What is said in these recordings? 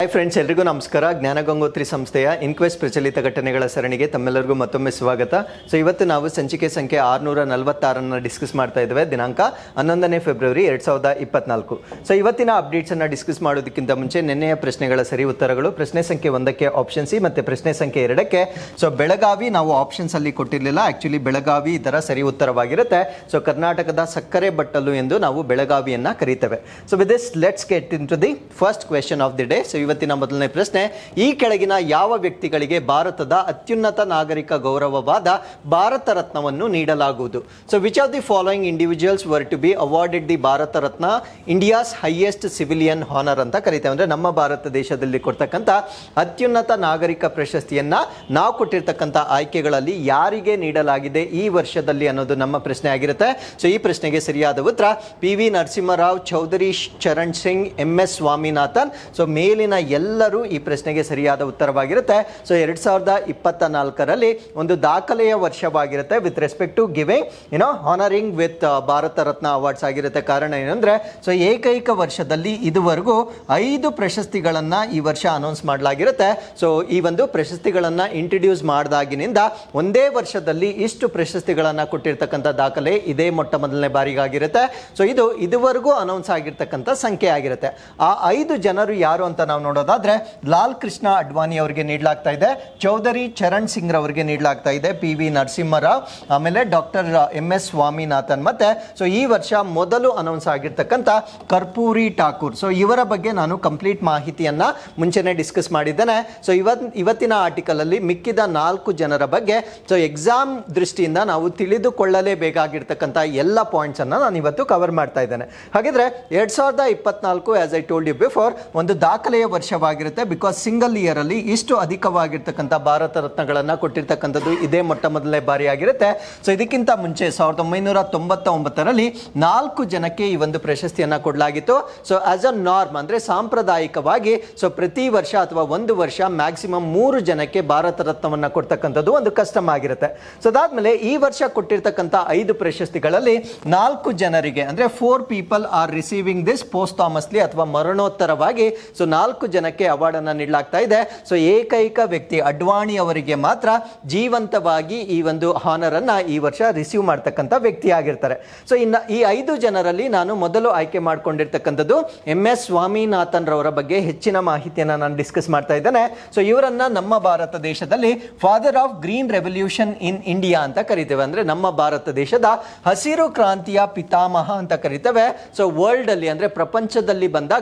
hi friends ಎಲ್ರಿಗೂ ನಮಸ್ಕಾರ ಜ್ಞಾನ ಗಂಗೋತ್ರಿ ಸಂಸ್ಥೆಯ ಇನ್ಕ್ವೆಸ್ಟ್ ಪ್ರಚಲಿತ ಘಟನೆಗಳ ಸರಣಿಗೆ ತಮ್ಮೆಲ್ಲರಿಗೂ ಮತ್ತೊಮ್ಮೆ ಸ್ವಾಗತ ಸೊ ಇವತ್ತು ನಾವು ಸಂಚಿಕೆ ಸಂಖ್ಯೆ ಆರುನೂರ ನಲವತ್ತಾರನ್ನು ಡಿಸ್ಕಸ್ ಮಾಡ್ತಾ ಇದ್ದೇವೆ ದಿನಾಂಕ ಹನ್ನೊಂದನೇ ಫೆಬ್ರವರಿ ಎರಡು ಸಾವಿರದ ಇಪ್ಪತ್ನಾಲ್ಕು ಸೊ ಇವತ್ತಿನ ಅಪ್ಡೇಟ್ಸನ್ನು ಡಿಸ್ಕಸ್ ಮಾಡೋದಕ್ಕಿಂತ ಮುಂಚೆ ನಿನ್ನೆಯ ಪ್ರಶ್ನೆಗಳ ಸರಿ ಉತ್ತರಗಳು ಪ್ರಶ್ನೆ ಸಂಖ್ಯೆ ಒಂದಕ್ಕೆ ಆಪ್ಷನ್ ಸಿ ಮತ್ತೆ ಪ್ರಶ್ನೆ ಸಂಖ್ಯೆ ಎರಡಕ್ಕೆ ಸೊ ಬೆಳಗಾವಿ ನಾವು ಆಪ್ಷನ್ಸ್ ಅಲ್ಲಿ ಕೊಟ್ಟಿರಲಿಲ್ಲ ಆಕ್ಚುಲಿ ಬೆಳಗಾವಿ ಇದರ ಸರಿ ಉತ್ತರವಾಗಿರುತ್ತೆ ಸೊ ಕರ್ನಾಟಕದ ಸಕ್ಕರೆ ಬಟ್ಟಲು ಎಂದು ನಾವು ಬೆಳಗಾವಿಯನ್ನು ಕರೀತೇವೆ so with this let's get in into the first question of the day so ಇವತ್ತಿನ ಮೊದಲನೇ ಪ್ರಶ್ನೆ ಈ ಕೆಳಗಿನ ಯಾವ ವ್ಯಕ್ತಿಗಳಿಗೆ ಭಾರತದ ಅತ್ಯುನ್ನತ ನಾಗರಿಕ ಗೌರವವಾದ ಭಾರತ ರತ್ನವನ್ನು ನೀಡಲಾಗುವುದು so which are the following individuals were to be awarded the Bharat Ratna India's highest civilian honour ಅಂತ ಕರಿತೇವೆ ಅಂದರೆ ನಮ್ಮ ಭಾರತ ದೇಶದಲ್ಲಿ ಕೊಡ್ತಕ್ಕಂಥ ಅತ್ಯುನ್ನತ ನಾಗರಿಕ ಪ್ರಶಸ್ತಿಯನ್ನು ನಾವು ಕೊಟ್ಟಿರ್ತಕ್ಕಂಥ ಆಯ್ಕೆಗಳಲ್ಲಿ ಯಾರಿಗೆ ನೀಡಲಾಗಿದೆ ಈ ವರ್ಷದಲ್ಲಿ ಅನ್ನೋದು ನಮ್ಮ ಪ್ರಶ್ನೆ ಆಗಿರುತ್ತೆ ಸೊ ಈ ಪ್ರಶ್ನೆಗೆ ಸರಿಯಾದ ಉತ್ತರ P V Narasimha Rao Chaudhary Charan Singh M S Swaminathan so ಮೇಲಿನ ಎಲ್ಲರೂ ಈ ಪ್ರಶ್ನೆಗೆ ಸರಿಯಾದ ಉತ್ತರವಾಗಿರುತ್ತೆ ಸೊ ಎರಡು ಸಾವಿರದ ಇಪ್ಪತ್ತ ನಾಲ್ಕರಲ್ಲಿ ಒಂದು ದಾಖಲೆಯ ವರ್ಷವಾಗಿರುತ್ತೆ ವಿತ್ ರೆಸ್ಪೆಕ್ಟ್ ಟು ಗಿವಿಂಗ್ ಏನೋ honouring with Bharat Ratna awards ಆಗಿರುತ್ತೆ ಕಾರಣ ಏನಂದ್ರೆ ಸೊ ಏಕೈಕ ವರ್ಷದಲ್ಲಿ ಇದುವರೆಗೂ ಐದು ಪ್ರಶಸ್ತಿಗಳನ್ನು ಈ ವರ್ಷ ಅನೌನ್ಸ್ ಮಾಡಲಾಗಿರುತ್ತೆ ಸೊ ಈ ಒಂದು ಪ್ರಶಸ್ತಿಗಳನ್ನು ಇಂಟ್ರಡ್ಯೂಸ್ ಮಾಡಿದಾಗಿನಿಂದ ಒಂದೇ ವರ್ಷದಲ್ಲಿ ಇಷ್ಟು ಪ್ರಶಸ್ತಿಗಳನ್ನು ಕೊಟ್ಟಿರ್ತಕ್ಕಂಥ ದಾಖಲೆ ಇದೇ ಮೊಟ್ಟ ಮೊದಲನೇ ಬಾರಿಗಾಗಿರುತ್ತೆ ಸೊ ಇದು ಇದುವರೆಗೂ ಅನೌನ್ಸ್ ಆಗಿರ್ತಕ್ಕಂಥ ಸಂಖ್ಯೆ ಆಗಿರುತ್ತೆ ಆ ಐದು ಜನರು ಯಾರು ಅಂತ ನಾವು ನೋಡೋದಾದ್ರೆ ಲಾಲ್ ಕೃಷ್ಣ ಅಡ್ವಾನಿ ಅವರಿಗೆ ನೀಡಲಾಗ್ತಾ ಇದೆ ಚೌಧರಿ ಚರಣ್ ಸಿಂಗ್ ರವರಿಗೆ ನೀಡಲಾಗ್ತಾ ಇದೆ ಪಿ ವಿ ನರಸಿಂಹರಾವ್ ಆಮೇಲೆ ಡಾಕ್ಟರ್ ಎಂ ಎಸ್ ಸ್ವಾಮಿನಾಥನ್ ಮತ್ತೆ ಸೊ ಈ ವರ್ಷ ಮೊದಲು ಅನೌನ್ಸ್ ಆಗಿರ್ತಕ್ಕಂಥ ಕರ್ಪೂರಿ ಠಾಕೂರ್ ಸೊ ಇವರ ಬಗ್ಗೆ ನಾನು ಕಂಪ್ಲೀಟ್ ಮಾಹಿತಿಯನ್ನ ಮುಂಚೆನೆ ಡಿಸ್ಕಸ್ ಮಾಡಿದ್ದೇನೆ ಸೊ ಇವತ್ ಇವತ್ತಿನ ಆರ್ಟಿಕಲ್ ಅಲ್ಲಿ ಮಿಕ್ಕಿದ ನಾಲ್ಕು ಜನರ ಬಗ್ಗೆ ಸೊ ಎಕ್ಸಾಮ್ ದೃಷ್ಟಿಯಿಂದ ನಾವು ತಿಳಿದುಕೊಳ್ಳಲೇಬೇಕಾಗಿರ್ತಕ್ಕಂಥ ಎಲ್ಲ ಪಾಯಿಂಟ್ಸನ್ನು ನಾನು ಇವತ್ತು ಕವರ್ ಮಾಡ್ತಾ ಇದ್ದೇನೆ ಹಾಗಿದ್ರೆ ಎರಡು ಸಾವಿರದ ಇಪ್ಪತ್ನಾಲ್ಕು as I told you before ಒಂದು ದಾಖಲೆಯ ವರ್ಷವಾಗಿರುತ್ತೆ ಬಿಕಾಸ್ ಸಿಂಗಲ್ ಇಯರ್ ಅಲ್ಲಿ ಇಷ್ಟು ಅಧಿಕವಾಗಿರ್ತಕ್ಕಂಥ ಭಾರತ ರತ್ನಗಳನ್ನು ಕೊಟ್ಟಿರ್ತಕ್ಕಂಥದ್ದು ಇದೇ ಮೊಟ್ಟ ಮೊದಲನೇ ಬಾರಿ ಆಗಿರುತ್ತೆ ಸೊ ಇದಕ್ಕಿಂತ ಮುಂಚೆ ಸಾವಿರದ ಒಂಬೈನೂರ ತೊಂಬತ್ತ ಒಂಬತ್ತರಲ್ಲಿ ನಾಲ್ಕು ಜನಕ್ಕೆ ಈ ಒಂದು ಪ್ರಶಸ್ತಿಯನ್ನು ಕೊಡಲಾಗಿತ್ತು ಸೊ ಆಸ್ ಅ ನಾರ್ಮ್ ಅಂದ್ರೆ ಸಾಂಪ್ರದಾಯಿಕವಾಗಿ ಸೊ ಪ್ರತಿ ವರ್ಷ ಅಥವಾ ಒಂದು ವರ್ಷ ಮ್ಯಾಕ್ಸಿಮಮ್ ಮೂರು ಜನಕ್ಕೆ ಭಾರತ ರತ್ನವನ್ನ ಕೊಡ್ತಕ್ಕಂಥದ್ದು ಒಂದು ಕಸ್ಟಮ್ ಆಗಿರುತ್ತೆ ಸೊ ಅದಾದ್ಮೇಲೆ ಈ ವರ್ಷ ಕೊಟ್ಟಿರ್ತಕ್ಕಂಥ ಐದು ಪ್ರಶಸ್ತಿಗಳಲ್ಲಿ ನಾಲ್ಕು ಜನರಿಗೆ ಅಂದ್ರೆ four people are receiving this posthumously ಅಥವಾ ಮರಣೋತ್ತರವಾಗಿ ಸೊ ನಾಲ್ಕು ನಾಲ್ಕು ಜನಕ್ಕೆ ಅನ್ನ ನೀಡಲಾಗ್ತಾ ಇದೆ ಸೊ ಏಕೈಕ ವ್ಯಕ್ತಿ ಅಡ್ವಾಣಿ ಅವರಿಗೆ ಮಾತ್ರ ಜೀವಂತವಾಗಿ ಈ ಒಂದು ಹಾನರ್ ಅನ್ನ ಈ ವರ್ಷ ರಿಸೀವ್ ಮಾಡ್ತಕ್ಕಂಥ ವ್ಯಕ್ತಿ ಆಗಿರ್ತಾರೆ ಸೊ ಇನ್ನು ಈ ಐದು ಜನರಲ್ಲಿ ನಾನು ಮೊದಲು ಆಯ್ಕೆ ಮಾಡಿಕೊಂಡಿರ್ತಕ್ಕಂಥದ್ದು ಎಂ ಎಸ್ ಸ್ವಾಮಿನಾಥನ್ ರವರ ಬಗ್ಗೆ ಹೆಚ್ಚಿನ ಮಾಹಿತಿಯನ್ನು ನಾನು ಡಿಸ್ಕಸ್ ಮಾಡ್ತಾ ಇದ್ದೇನೆ ಸೊ ಇವರನ್ನ ನಮ್ಮ ಭಾರತ ದೇಶದಲ್ಲಿ father of green revolution in India ಅಂತ ಕರಿತೇವೆ ಅಂದ್ರೆ ನಮ್ಮ ಭಾರತ ದೇಶದ ಹಸಿರು ಕ್ರಾಂತಿಯ ಪಿತಾಮಹ ಅಂತ ಕರಿತೇವೆ ಸೊ ವರ್ಲ್ಡ್ ಅಲ್ಲಿ ಅಂದ್ರೆ ಪ್ರಪಂಚದಲ್ಲಿ ಬಂದಾಗ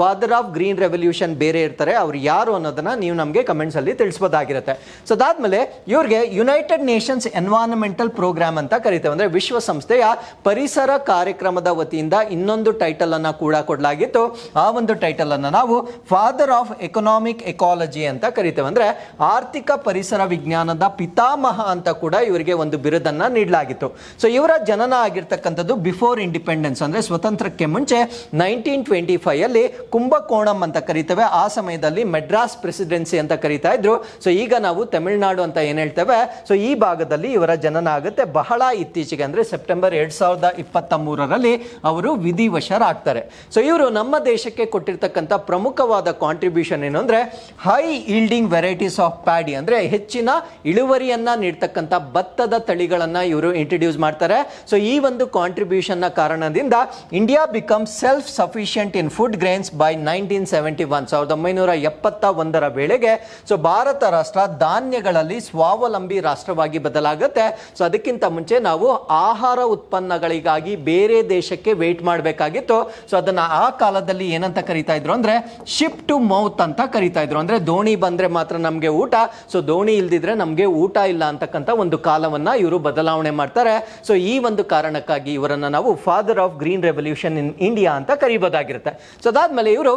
ಫಾದರ್ ಆಫ್ ಗ್ರೀನ್ ರೆವಲ್ಯೂಷನ್ ಬೇರೆ ಇರ್ತಾರೆ ಅವ್ರು ಯಾರು ಅನ್ನೋದನ್ನ ನೀವು ನಮಗೆ ಕಮೆಂಟ್ಸಲ್ಲಿ ತಿಳಿಸ್ಬೋದಾಗಿರುತ್ತೆ ಸೊ ಅದಾದಮೇಲೆ ಇವ್ರಿಗೆ ಯುನೈಟೆಡ್ ನೇಷನ್ಸ್ ಎನ್ವಾರನ್ಮೆಂಟಲ್ ಪ್ರೋಗ್ರಾಮ್ ಅಂತ ಕರಿತೇವೆ ಅಂದರೆ ವಿಶ್ವಸಂಸ್ಥೆಯ ಪರಿಸರ ಕಾರ್ಯಕ್ರಮದ ವತಿಯಿಂದ ಇನ್ನೊಂದು ಟೈಟಲ್ ಅನ್ನು ಕೂಡ ಕೊಡಲಾಗಿತ್ತು ಆ ಒಂದು ಟೈಟಲ್ ಅನ್ನು ನಾವು ಫಾದರ್ ಆಫ್ ಎಕನಾಮಿಕ್ ಎಕಾಲಜಿ ಅಂತ ಕರಿತೇವೆ ಅಂದ್ರೆ ಆರ್ಥಿಕ ಪರಿಸರ ವಿಜ್ಞಾನದ ಪಿತಾಮಹ ಅಂತ ಕೂಡ ಇವರಿಗೆ ಒಂದು ಬಿರುದನ್ನ ನೀಡಲಾಗಿತ್ತು ಸೊ ಇವರ ಜನನ ಆಗಿರ್ತಕ್ಕಂಥದ್ದು ಬಿಫೋರ್ ಇಂಡಿಪೆಂಡೆನ್ಸ್ ಅಂದ್ರೆ ಸ್ವತಂತ್ರಕ್ಕೆ ಮುಂಚೆ ನೈನ್ಟೀನ್ ಟ್ವೆಂಟಿ ಫೈವ್ ಅಲ್ಲಿ ಕುಂಭಕೋಣಂ ಅಂತ ಕರಿತಾರೆ ನಡೀತವೆ ಆ ಸಮಯದಲ್ಲಿ ಮೆಡ್ರಾಸ್ ಪ್ರೆಸಿಡೆನ್ಸಿ ಅಂತ ಕರೀತಾ ಇದ್ರು ಸೊ ಈಗ ನಾವು ತಮಿಳುನಾಡು ಅಂತ ಏನು ಹೇಳ್ತೇವೆ ಸೊ ಈ ಭಾಗದಲ್ಲಿ ಇವರ ಜನನ ಆಗುತ್ತೆ ಬಹಳ ಇತ್ತೀಚೆಗೆ ಅಂದರೆ ಸೆಪ್ಟೆಂಬರ್ ಎರಡು ಸಾವಿರದ ಇಪ್ಪತ್ತ ಮೂರರಲ್ಲಿ ಅವರು ವಿಧಿವಶರಾಗ್ತಾರೆ ಸೊ ಇವರು ನಮ್ಮ ದೇಶಕ್ಕೆ ಕೊಟ್ಟಿರ್ತಕ್ಕಂಥ ಪ್ರಮುಖವಾದ ಕಾಂಟ್ರಿಬ್ಯೂಷನ್ ಏನು ಅಂದರೆ high yielding varieties of paddy ಅಂದರೆ ಹೆಚ್ಚಿನ ಇಳುವರಿಯನ್ನು ನೀಡ್ತಕ್ಕಂಥ ಭತ್ತದ ತಳಿಗಳನ್ನ ಇವರು ಇಂಟ್ರಡ್ಯೂಸ್ ಮಾಡ್ತಾರೆ ಸೊ ಈ ಒಂದು ಕಾಂಟ್ರಿಬ್ಯೂಷನ್ನ ಕಾರಣದಿಂದ India become self sufficient in food grains by nineteen seventy one ಸಾವಿರದ ಒಂಬೈನೂರ ಎಪ್ಪತ್ತ ಒಂದರ ವೇಳೆಗೆ ಸೊ ಭಾರತ ರಾಷ್ಟ್ರ ಧಾನ್ಯಗಳಲ್ಲಿ ಸ್ವಾವಲಂಬಿ ರಾಷ್ಟ್ರವಾಗಿ ಬದಲಾಗುತ್ತೆ ಸೊ ಅದಕ್ಕಿಂತ ಮುಂಚೆ ನಾವು ಆಹಾರ ಉತ್ಪನ್ನಗಳಿಗಾಗಿ ಬೇರೆ ದೇಶಕ್ಕೆ ವೇಟ್ ಮಾಡಬೇಕಾಗಿತ್ತು ಸೊ ಅದನ್ನ ಆ ಕಾಲದಲ್ಲಿ ಏನಂತ ಕರಿತಾ ಇದ್ರು ಅಂದ್ರೆ ಶಿಪ್ ಟು ಮೌತ್ ಅಂತ ಕರಿತಾ ಇದ್ರು ಅಂದ್ರೆ ದೋಣಿ ಬಂದ್ರೆ ಮಾತ್ರ ನಮಗೆ ಊಟ ಸೊ ದೋಣಿ ಇಲ್ದಿದ್ರೆ ನಮಗೆ ಊಟ ಇಲ್ಲ ಅಂತಕ್ಕಂಥ ಒಂದು ಕಾಲವನ್ನ ಇವರು ಬದಲಾವಣೆ ಮಾಡ್ತಾರೆ ಸೊ ಈ ಒಂದು ಕಾರಣಕ್ಕಾಗಿ ಇವರನ್ನ ನಾವು father of green revolution in India ಅಂತ ಕರೀಬೋದಾಗಿರುತ್ತೆ ಸೊ ಅದಾದ್ಮೇಲೆ ಇವರು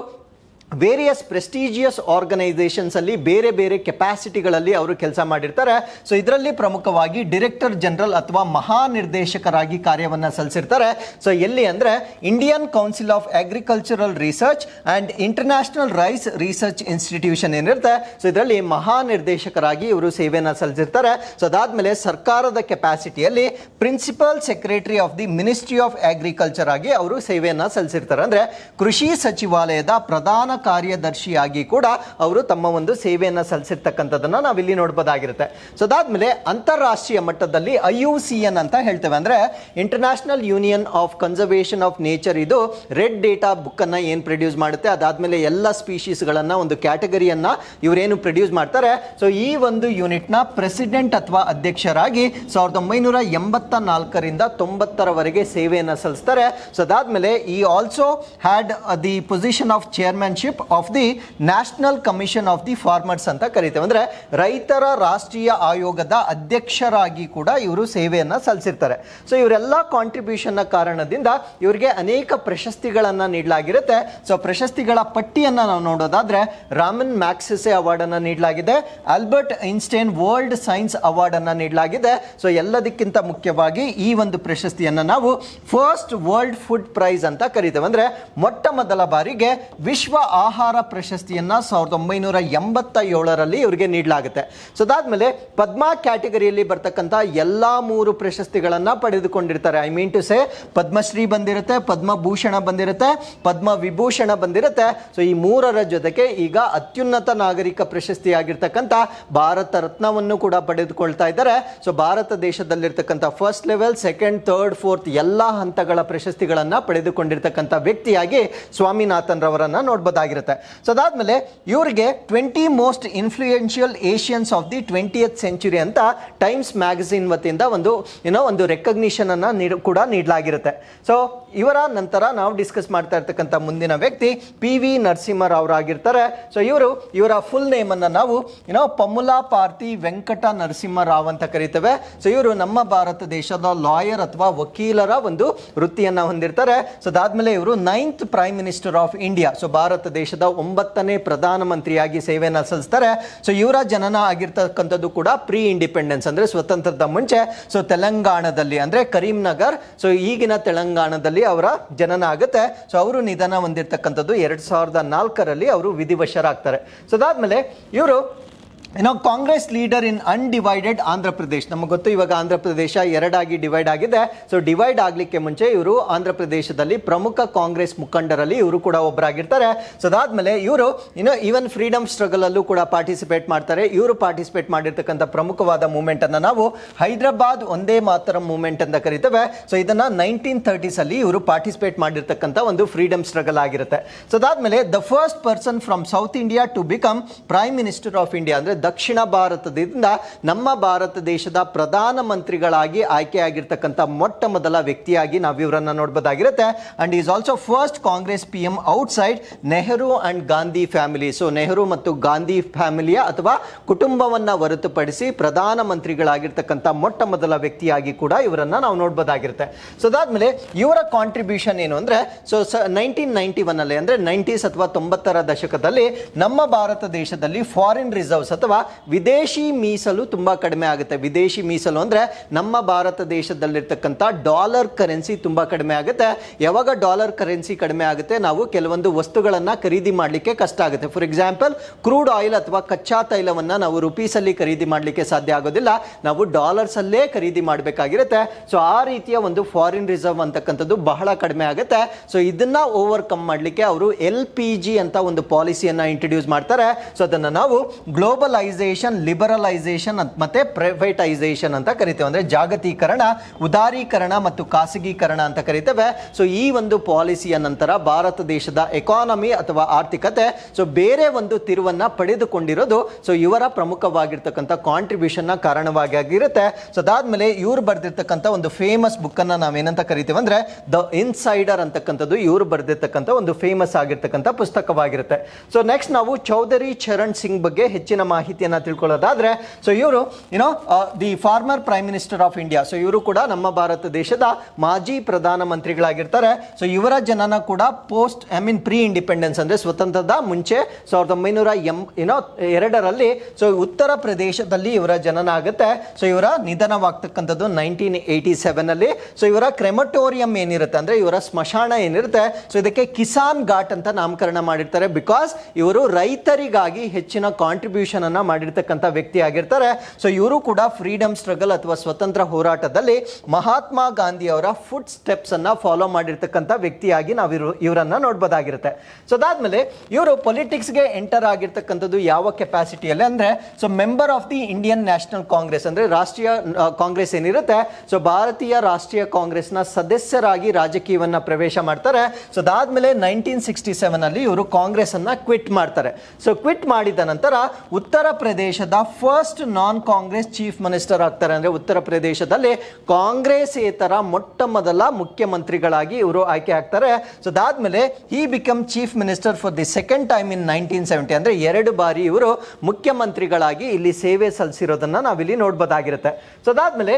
ವೇರಿಯಸ್ ಪ್ರೆಸ್ಟೀಜಿಯಸ್ ಆರ್ಗನೈಸೇಷನ್ಸಲ್ಲಿ ಬೇರೆ ಬೇರೆ ಕೆಪಾಸಿಟಿಗಳಲ್ಲಿ ಅವರು ಕೆಲಸ ಮಾಡಿರ್ತಾರೆ ಸೊ ಇದರಲ್ಲಿ ಪ್ರಮುಖವಾಗಿ ಡಿರೆಕ್ಟರ್ ಜನರಲ್ ಅಥವಾ ಮಹಾ ನಿರ್ದೇಶಕರಾಗಿ ಕಾರ್ಯವನ್ನು ಸಲ್ಲಿಸಿರ್ತಾರೆ ಸೊ ಎಲ್ಲಿ ಅಂದರೆ Indian Council of Agricultural Research and International Rice Research Institution ಏನಿರುತ್ತೆ ಸೊ ಇದರಲ್ಲಿ ಮಹಾ ನಿರ್ದೇಶಕರಾಗಿ ಇವರು ಸೇವೆಯನ್ನು ಸಲ್ಲಿಸಿರ್ತಾರೆ ಸೊ ಅದಾದಮೇಲೆ ಸರ್ಕಾರದ ಕೆಪಾಸಿಟಿಯಲ್ಲಿ principal secretary of the Ministry of Agriculture ಆಗಿ ಅವರು ಸೇವೆಯನ್ನು ಸಲ್ಲಿಸಿರ್ತಾರೆ ಅಂದರೆ ಕೃಷಿ ಸಚಿವಾಲಯದ ಪ್ರಧಾನ ಕಾರ್ಯದರ್ಶಿಯಾಗಿ ಕೂಡ ಅವರು ತಮ್ಮ ಒಂದು ಸೇವೆಯನ್ನು ಸಲ್ಲಿಸಿರ್ತಕ್ಕಂಥದ್ದನ್ನು ಇಲ್ಲಿ ನೋಡ್ಬೋದಾಗಿರುತ್ತೆ ಸೊ ಅದಾದಮೇಲೆ ಅಂತಾರಾಷ್ಟ್ರೀಯ ಮಟ್ಟದಲ್ಲಿ ಐ ಯು ಸಿ ಅಂತ ಹೇಳ್ತೇವೆ ಅಂದ್ರೆ International Union of Conservation of Nature ಇದು ರೆಡ್ ಡೇಟಾ ಬುಕ್ ಅನ್ನ ಏನ್ ಪ್ರೊಡ್ಯೂಸ್ ಮಾಡುತ್ತೆ ಅದಾದ್ಮೇಲೆ ಎಲ್ಲ ಗಳನ್ನ ಒಂದು ಕ್ಯಾಟಗರಿಯನ್ನ ಇವರೇನು ಪ್ರೊಡ್ಯೂಸ್ ಮಾಡ್ತಾರೆ ಸೊ ಈ ಒಂದು ಯೂನಿಟ್ನ ಪ್ರೆಸಿಡೆಂಟ್ ಅಥವಾ ಅಧ್ಯಕ್ಷರಾಗಿ ಸಾವಿರದ ಒಂಬೈನೂರ ಎಂಬತ್ತ ನಾಲ್ಕರಿಂದ ತೊಂಬತ್ತರವರೆಗೆ ಸೇವೆಯನ್ನು ಸಲ್ಲಿಸ್ತಾರೆ ಸೊ ಅದಾದ್ಮೇಲೆ ಈ also had the position of chairman membership of the National Commission of the Farmers ಅಂತ ಕರಿತೇವೆ ಅಂದರೆ ರೈತರ ರಾಷ್ಟ್ರೀಯ ಆಯೋಗದ ಅಧ್ಯಕ್ಷರಾಗಿ ಕೂಡ ಇವರು ಸೇವೆಯನ್ನು ಸಲ್ಲಿಸಿರ್ತಾರೆ ಸೊ ಇವರೆಲ್ಲ ಕಾಂಟ್ರಿಬ್ಯೂಷನ್ನ ಕಾರಣದಿಂದ ಇವರಿಗೆ ಅನೇಕ ಪ್ರಶಸ್ತಿಗಳನ್ನು ನೀಡಲಾಗಿರುತ್ತೆ ಸೊ ಪ್ರಶಸ್ತಿಗಳ ಪಟ್ಟಿಯನ್ನು ನಾವು ನೋಡೋದಾದರೆ ರಾಮನ್ ಮ್ಯಾಕ್ಸಿಸೆ ಅವಾರ್ಡನ್ನು ನೀಡಲಾಗಿದೆ ಆಲ್ಬರ್ಟ್ ಐನ್ಸ್ಟೈನ್ ವರ್ಲ್ಡ್ ಸೈನ್ಸ್ ಅವಾರ್ಡನ್ನು ನೀಡಲಾಗಿದೆ ಸೊ ಎಲ್ಲದಕ್ಕಿಂತ ಮುಖ್ಯವಾಗಿ ಈ ಒಂದು ಪ್ರಶಸ್ತಿಯನ್ನು ನಾವು ಫಸ್ಟ್ ವರ್ಲ್ಡ್ ಫುಡ್ ಪ್ರೈಸ್ ಅಂತ ಕರಿತೇವೆ ಅಂದರೆ ಮೊಟ್ಟ ಮೊದಲ ಬಾರಿಗೆ ವಿಶ್ವ ಆಹಾರ ಪ್ರಶಸ್ತಿಯನ್ನು ಸಾವಿರದ ಒಂಬೈನೂರ ಎಂಬತ್ತ ಏಳರಲ್ಲಿ ಇವರಿಗೆ ನೀಡಲಾಗುತ್ತೆ ಸೊ ಅದಾದಮೇಲೆ ಪದ್ಮ ಕ್ಯಾಟಗರಿಯಲ್ಲಿ ಬರ್ತಕ್ಕಂಥ ಎಲ್ಲ ಮೂರು ಪ್ರಶಸ್ತಿಗಳನ್ನು ಪಡೆದುಕೊಂಡಿರ್ತಾರೆ I mean to say Padma Shri ಬಂದಿರುತ್ತೆ ಪದ್ಮಭೂಷಣ ಬಂದಿರುತ್ತೆ ಪದ್ಮ ವಿಭೂಷಣ ಬಂದಿರುತ್ತೆ ಸೊ ಈ ಮೂರರ ಜೊತೆಗೆ ಈಗ ಅತ್ಯುನ್ನತ ನಾಗರಿಕ ಪ್ರಶಸ್ತಿಯಾಗಿರ್ತಕ್ಕಂಥ ಭಾರತ ರತ್ನವನ್ನು ಕೂಡ ಪಡೆದುಕೊಳ್ತಾ ಇದ್ದಾರೆ ಸೊ ಭಾರತ ದೇಶದಲ್ಲಿರ್ತಕ್ಕಂಥ first level second third fourth ಎಲ್ಲ ಹಂತಗಳ ಪ್ರಶಸ್ತಿಗಳನ್ನು ಪಡೆದುಕೊಂಡಿರ್ತಕ್ಕಂಥ ವ್ಯಕ್ತಿಯಾಗಿ ಸ್ವಾಮಿನಾಥನ್ ರವರನ್ನು ನೋಡ್ಬೋದಾಗಿದೆ ಆಗಿರುತ್ತೆ ಸೊ ಅದಾದಮೇಲೆ ಇವರಿಗೆ twenty most influential Asians of the twentieth century ಅಂತ ಟೈಮ್ಸ್ ಮ್ಯಾಗಝಿನ್ ವತಿಯಿಂದ ಒಂದು ಏನೋ ಒಂದು ರೆಕಗ್ನಿಷನ್ ಅನ್ನ ಕೂಡ ನೀಡಲಾಗಿರುತ್ತೆ ಸೊ ಇವರ ನಂತರ ನಾವು ಡಿಸ್ಕಸ್ ಮಾಡ್ತಾ ಇರ್ತಕ್ಕಂಥ ಮುಂದಿನ ವ್ಯಕ್ತಿ ಪಿ ವಿ ಆಗಿರ್ತಾರೆ ಸೊ ಇವರು ಇವರ ಫುಲ್ ನೇಮ್ ನೇಮನ್ನು ನಾವು ಏನೋ ಪಮುಲಾ ಪಾರ್ತಿ ವೆಂಕಟ ನರಸಿಂಹರಾವ್ ಅಂತ ಕರೀತೇವೆ ಸೊ ಇವರು ನಮ್ಮ ಭಾರತ ದೇಶದ ಲಾಯರ್ ಅಥವಾ ವಕೀಲರ ಒಂದು ವೃತ್ತಿಯನ್ನು ಹೊಂದಿರ್ತಾರೆ ಸೊ ಅದಾದಮೇಲೆ ಇವರು ninth prime minister of India so Bharat ದೇಶದ ಒಂಬತ್ತನೇ ಪ್ರಧಾನಮಂತ್ರಿಯಾಗಿ ಸೇವೆಯನ್ನು ಸಲ್ಲಿಸ್ತಾರೆ ಸೊ ಇವರ ಜನನ ಆಗಿರ್ತಕ್ಕಂಥದ್ದು ಕೂಡ ಪ್ರೀ ಇಂಡಿಪೆಂಡೆನ್ಸ್ ಅಂದರೆ ಸ್ವತಂತ್ರದ ಮುಂಚೆ ಸೊ ತೆಲಂಗಾಣದಲ್ಲಿ ಅಂದರೆ ಕರೀಂನಗರ್ ಸೊ ಈಗಿನ ತೆಲಂಗಾಣದಲ್ಲಿ ಅವರ ಜನನ ಆಗುತ್ತೆ ಸೊ ಅವರು ನಿಧನ ಹೊಂದಿರತಕ್ಕಂಥದ್ದು ಎರಡು ಸಾವಿರದ ನಾಲ್ಕರಲ್ಲಿ ಅವರು ವಿಧಿವಶರಾಗ್ತಾರೆ ಸೊ ಅದಾದಮೇಲೆ ಇವರು ಏನೋ Congress leader in undivided Andhra Pradesh ನಮಗೆ ಗೊತ್ತು ಇವಾಗ ಆಂಧ್ರ ಪ್ರದೇಶ ಎರಡಾಗಿ ಡಿವೈಡ್ ಆಗಿದೆ ಸೊ ಡಿವೈಡ್ ಆಗಲಿಕ್ಕೆ ಮುಂಚೆ ಇವರು ಆಂಧ್ರ ಪ್ರದೇಶದಲ್ಲಿ ಪ್ರಮುಖ ಕಾಂಗ್ರೆಸ್ ಮುಖಂಡರಲ್ಲಿ ಇವರು ಕೂಡ ಒಬ್ಬರಾಗಿರ್ತಾರೆ ಸೊ ಅದಾದಮೇಲೆ ಇವರು ಇನ್ನು ಈವನ್ ಫ್ರೀಡಮ್ ಸ್ಟ್ರಗಲ್ ಅಲ್ಲೂ ಕೂಡ ಪಾರ್ಟಿಸಿಪೇಟ್ ಮಾಡ್ತಾರೆ ಇವರು ಪಾರ್ಟಿಸಿಪೇಟ್ ಮಾಡಿರ್ತಕ್ಕಂಥ ಪ್ರಮುಖವಾದ ಮೂವ್ಮೆಂಟ್ ಅನ್ನು ನಾವು ಹೈದರಾಬಾದ್ ಒಂದೇ ಮಾತರ ಮೂಮೆಂಟ್ ಅಂತ ಕರಿತೇವೆ ಸೊ ಇದನ್ನ ನೈನ್ಟೀನ್ ತರ್ಟೀಸ್ ಅಲ್ಲಿ ಇವರು ಪಾರ್ಟಿಸಿಪೇಟ್ ಮಾಡಿರ್ತಕ್ಕಂಥ ಒಂದು ಫ್ರೀಡಮ್ ಸ್ಟ್ರಗಲ್ ಆಗಿರುತ್ತೆ ಸೊ ಅದಾದ್ಮೇಲೆ the first person from South India to become prime minister of India ಅಂದ್ರೆ ದಕ್ಷಿಣ ಭಾರತದಿಂದ ನಮ್ಮ ಭಾರತ ದೇಶದ ಪ್ರಧಾನ ಮಂತ್ರಿಗಳಾಗಿ ಆಯ್ಕೆಯಾಗಿರ್ತಕ್ಕಂಥ ಮೊಟ್ಟ ಮೊದಲ ವ್ಯಕ್ತಿಯಾಗಿ ನಾವು ಇವರನ್ನು ನೋಡಬಹುದಾಗಿರುತ್ತೆ and is also first Congress P M outside Nehru and Gandhi family so Nehru ಮತ್ತು ಗಾಂಧಿ ಫ್ಯಾಮಿಲಿಯ ಅಥವಾ ಕುಟುಂಬವನ್ನು ಹೊರತುಪಡಿಸಿ ಪ್ರಧಾನ ಮಂತ್ರಿಗಳಾಗಿರ್ತಕ್ಕಂಥ ಮೊಟ್ಟ ಮೊದಲ ವ್ಯಕ್ತಿಯಾಗಿ ಕೂಡ ಇವರನ್ನ ನಾವು ನೋಡಬಹುದಾಗಿರುತ್ತೆ ಸೊ ಅದಾದ್ಮೇಲೆ ಇವರ ಕಾಂಟ್ರಿಬ್ಯೂಷನ್ ಏನು ಅಂದರೆ ಸೊ ನೈನ್ಟೀನ್ ನೈಂಟಿ ಒನ್ ಅಲ್ಲಿ ಅಂದರೆ ನೈನ್ಟೀಸ್ ಅಥವಾ ತೊಂಬತ್ತರ ದಶಕದಲ್ಲಿ ನಮ್ಮ ಭಾರತ ದೇಶದಲ್ಲಿ ಫಾರಿನ್ ರಿಸರ್ವ್ಸ್ ಅಥವಾ ಅಥವಾ ವಿದೇಶಿ ಮೀಸಲು ತುಂಬ ಕಡಿಮೆ ಆಗುತ್ತೆ ವಿದೇಶಿ ಮೀಸಲು ಅಂದರೆ ನಮ್ಮ ಭಾರತ ದೇಶದಲ್ಲಿರ್ತಕ್ಕಂಥ ಡಾಲರ್ ಕರೆನ್ಸಿ ತುಂಬ ಕಡಿಮೆ ಆಗುತ್ತೆ ಯಾವಾಗ ಡಾಲರ್ ಕರೆನ್ಸಿ ಕಡಿಮೆ ಆಗುತ್ತೆ ನಾವು ಕೆಲವೊಂದು ವಸ್ತುಗಳನ್ನು ಖರೀದಿ ಮಾಡಲಿಕ್ಕೆ ಕಷ್ಟ ಆಗುತ್ತೆ ಫಾರ್ ಎಕ್ಸಾಂಪಲ್ ಕ್ರೂಡ್ ಆಯಿಲ್ ಅಥವಾ ಕಚ್ಚಾ ತೈಲವನ್ನು ನಾವು ರುಪೀಸಲ್ಲಿ ಖರೀದಿ ಮಾಡಲಿಕ್ಕೆ ಸಾಧ್ಯ ಆಗೋದಿಲ್ಲ ನಾವು ಡಾಲರ್ಸಲ್ಲೇ ಖರೀದಿ ಮಾಡಬೇಕಾಗಿರುತ್ತೆ ಸೊ ಆ ರೀತಿಯ ಒಂದು ಫಾರಿನ್ ರಿಸರ್ವ್ ಅಂತಕ್ಕಂಥದ್ದು ಬಹಳ ಕಡಿಮೆ ಆಗುತ್ತೆ ಸೊ ಇದನ್ನ ಓವರ್ಕಮ್ ಮಾಡಲಿಕ್ಕೆ ಅವರು ಎಲ್ ಪಿ ಜಿ ಅಂತ ಒಂದು ಪಾಲಿಸಿಯನ್ನು ಇಂಟ್ರೊಡ್ಯೂಸ್ ಮಾಡ್ತಾರೆ ಸೊ ಅದನ್ನು ನಾವು ಗ್ಲೋಬಲ್ ಗ್ಲೋಬಲೈಸೇಷನ್ ಲಿಬರಲೈಸೇಷನ್ ಮತ್ತು ಪ್ರೈವೇಟೈಸೇಷನ್ ಅಂತ ಕರಿತೇವೆ ಅಂದ್ರೆ ಜಾಗತೀಕರಣ ಉದಾರೀಕರಣ ಮತ್ತು ಖಾಸಗೀಕರಣ ಅಂತ ಕರಿತೇವೆ ಸೊ ಈ ಒಂದು ಪಾಲಿಸಿಯ ನಂತರ ಭಾರತ ದೇಶದ ಎಕಾನಮಿ ಅಥವಾ ಆರ್ಥಿಕತೆ ಸೊ ಬೇರೆ ಒಂದು ತಿರುವನ್ನ ಪಡೆದುಕೊಂಡಿರೋದು ಸೊ ಇವರ ಪ್ರಮುಖವಾಗಿರ್ತಕ್ಕಂಥ ನ ಕಾರಣವಾಗಿ ಆಗಿರುತ್ತೆ ಸೊ ಅದಾದ್ಮೇಲೆ ಇವರು ಬರ್ದಿರ್ತಕ್ಕಂಥ ಒಂದು ಫೇಮಸ್ ಬುಕ್ ಬುಕ್ಕನ್ನು ನಾವೇನಂತ ಕರಿತೀವಿ ಅಂದ್ರೆ ದ ಇನ್ಸೈಡರ್ ಅಂತಕ್ಕಂಥದ್ದು ಇವರು ಬರ್ದಿರ್ತಕ್ಕಂಥ ಒಂದು ಫೇಮಸ್ ಆಗಿರ್ತಕ್ಕಂಥ ಪುಸ್ತಕವಾಗಿರುತ್ತೆ ಸೊ ನೆಕ್ಸ್ಟ್ ನಾವು ಚೌಧರಿ ಚರಣ್ ಸಿಂಗ್ ಬಗ್ಗೆ ಹೆಚ್ಚಿನ ಮಾಹಿತಿ ಮಾಹಿತಿಯನ್ನು ತಿಳ್ಕೊಳ್ಳೋದಾದರೆ ಸೊ ಇವರು you know the former uh, prime minister of India so ಇವರು ಕೂಡ ನಮ್ಮ ಭಾರತ ದೇಶದ ಮಾಜಿ ಪ್ರಧಾನಮಂತ್ರಿಗಳಾಗಿರ್ತಾರೆ ಸೊ ಇವರ ಜನನ ಕೂಡ post I mean pre independence ಅಂದರೆ ಸ್ವತಂತ್ರದ ಮುಂಚೆ ಸಾವಿರದ ಒಂಬೈನೂರ ಎಂ ಏನೋ ಎರಡರಲ್ಲಿ ಸೊ ಉತ್ತರ ಪ್ರದೇಶದಲ್ಲಿ ಇವರ ಜನನ ಆಗುತ್ತೆ ಸೊ ಇವರ ನಿಧನವಾಗ್ತಕ್ಕಂಥದ್ದು ನೈನ್ಟೀನ್ ಏಯ್ಟಿ ಸೆವೆನಲ್ಲಿ ಸೊ ಇವರ ಕ್ರೆಮಟೋರಿಯಂ ಏನಿರುತ್ತೆ ಅಂದರೆ ಇವರ ಸ್ಮಶಾನ ಏನಿರುತ್ತೆ ಸೊ ಇದಕ್ಕೆ ಕಿಸಾನ್ ಘಾಟ್ ಅಂತ ನಾಮಕರಣ ಮಾಡಿರ್ತಾರೆ ಬಿಕಾಸ್ ಇವರು ರೈತರಿಗಾಗಿ ಹೆಚ್ಚಿನ ಕಾಂಟ್ರಿಬ್ಯೂಷನ್ ಮಾಡಿರ್ತಕ್ಕಂಥ ವ್ಯಕ್ತಿ ಆಗಿರ್ತಾರೆ ಸೊ ಇವರು ಕೂಡ ಫ್ರೀಡಮ್ ಸ್ಟ್ರಗಲ್ ಅಥವಾ ಸ್ವತಂತ್ರ ಹೋರಾಟದಲ್ಲಿ ಮಹಾತ್ಮ ಗಾಂಧಿ ಅವರ ಫುಟ್ ಸ್ಟೆಪ್ಸ್ ಅನ್ನ ಫಾಲೋ ಮಾಡಿರ್ತಕ್ಕಂಥ ವ್ಯಕ್ತಿಯಾಗಿ ನಾವು ಇವರು ಇವರನ್ನ ನೋಡ್ಬೋದಾಗಿರುತ್ತೆ ಸೊ ಅದಾದ್ಮೇಲೆ ಇವರು ಪೊಲಿಟಿಕ್ಸ್ಗೆ ಎಂಟರ್ ಆಗಿರ್ತಕ್ಕಂಥದ್ದು ಯಾವ ಕೆಪಾಸಿಟಿಯಲ್ಲಿ ಅಂದ್ರೆ so member of the Indian National Congress ಅಂದ್ರೆ ರಾಷ್ಟ್ರೀಯ ಕಾಂಗ್ರೆಸ್ ಏನಿರುತ್ತೆ ಸೊ ಭಾರತೀಯ ರಾಷ್ಟ್ರೀಯ ಕಾಂಗ್ರೆಸ್ನ ಸದಸ್ಯರಾಗಿ ರಾಜಕೀಯವನ್ನ ಪ್ರವೇಶ ಮಾಡ್ತಾರೆ ಸೊ ಅದಾದ್ಮೇಲೆ ನೈನ್ಟೀನ್ ಸಿಕ್ಸ್ಟಿ ಸೆವೆನ್ ಅಲ್ಲಿ ಇವರು ಕಾಂಗ್ರೆಸ್ ಅನ್ನ ಕ್ವಿಟ್ ಮಾಡ್ತಾರೆ ಸೊ ಕ್ವಿಟ್ ಮಾಡಿದ ನಂತರ ಉತ್ತರ ಪ್ರದೇಶದ first non Congress chief minister ಆಗ್ತಾರೆ ಅಂದರೆ ಉತ್ತರ ಪ್ರದೇಶದಲ್ಲಿ ಕಾಂಗ್ರೆಸ್ೇತರ ಮೊಟ್ಟ ಮೊದಲ ಮುಖ್ಯಮಂತ್ರಿಗಳಾಗಿ ಇವರು ಆಯ್ಕೆ ಆಗ್ತಾರೆ ಸೊ ಅದಾದ್ಮೇಲೆ ಈ become chief minister for the second time in nineteen seventy ಅಂದರೆ ಎರಡು ಬಾರಿ ಇವರು ಮುಖ್ಯಮಂತ್ರಿಗಳಾಗಿ ಇಲ್ಲಿ ಸೇವೆ ಸಲ್ಲಿಸಿರೋದನ್ನು ನಾವಿಲ್ಲಿ ನೋಡ್ಬೋದಾಗಿರುತ್ತೆ ಸೊ ಅದಾದ್ಮೇಲೆ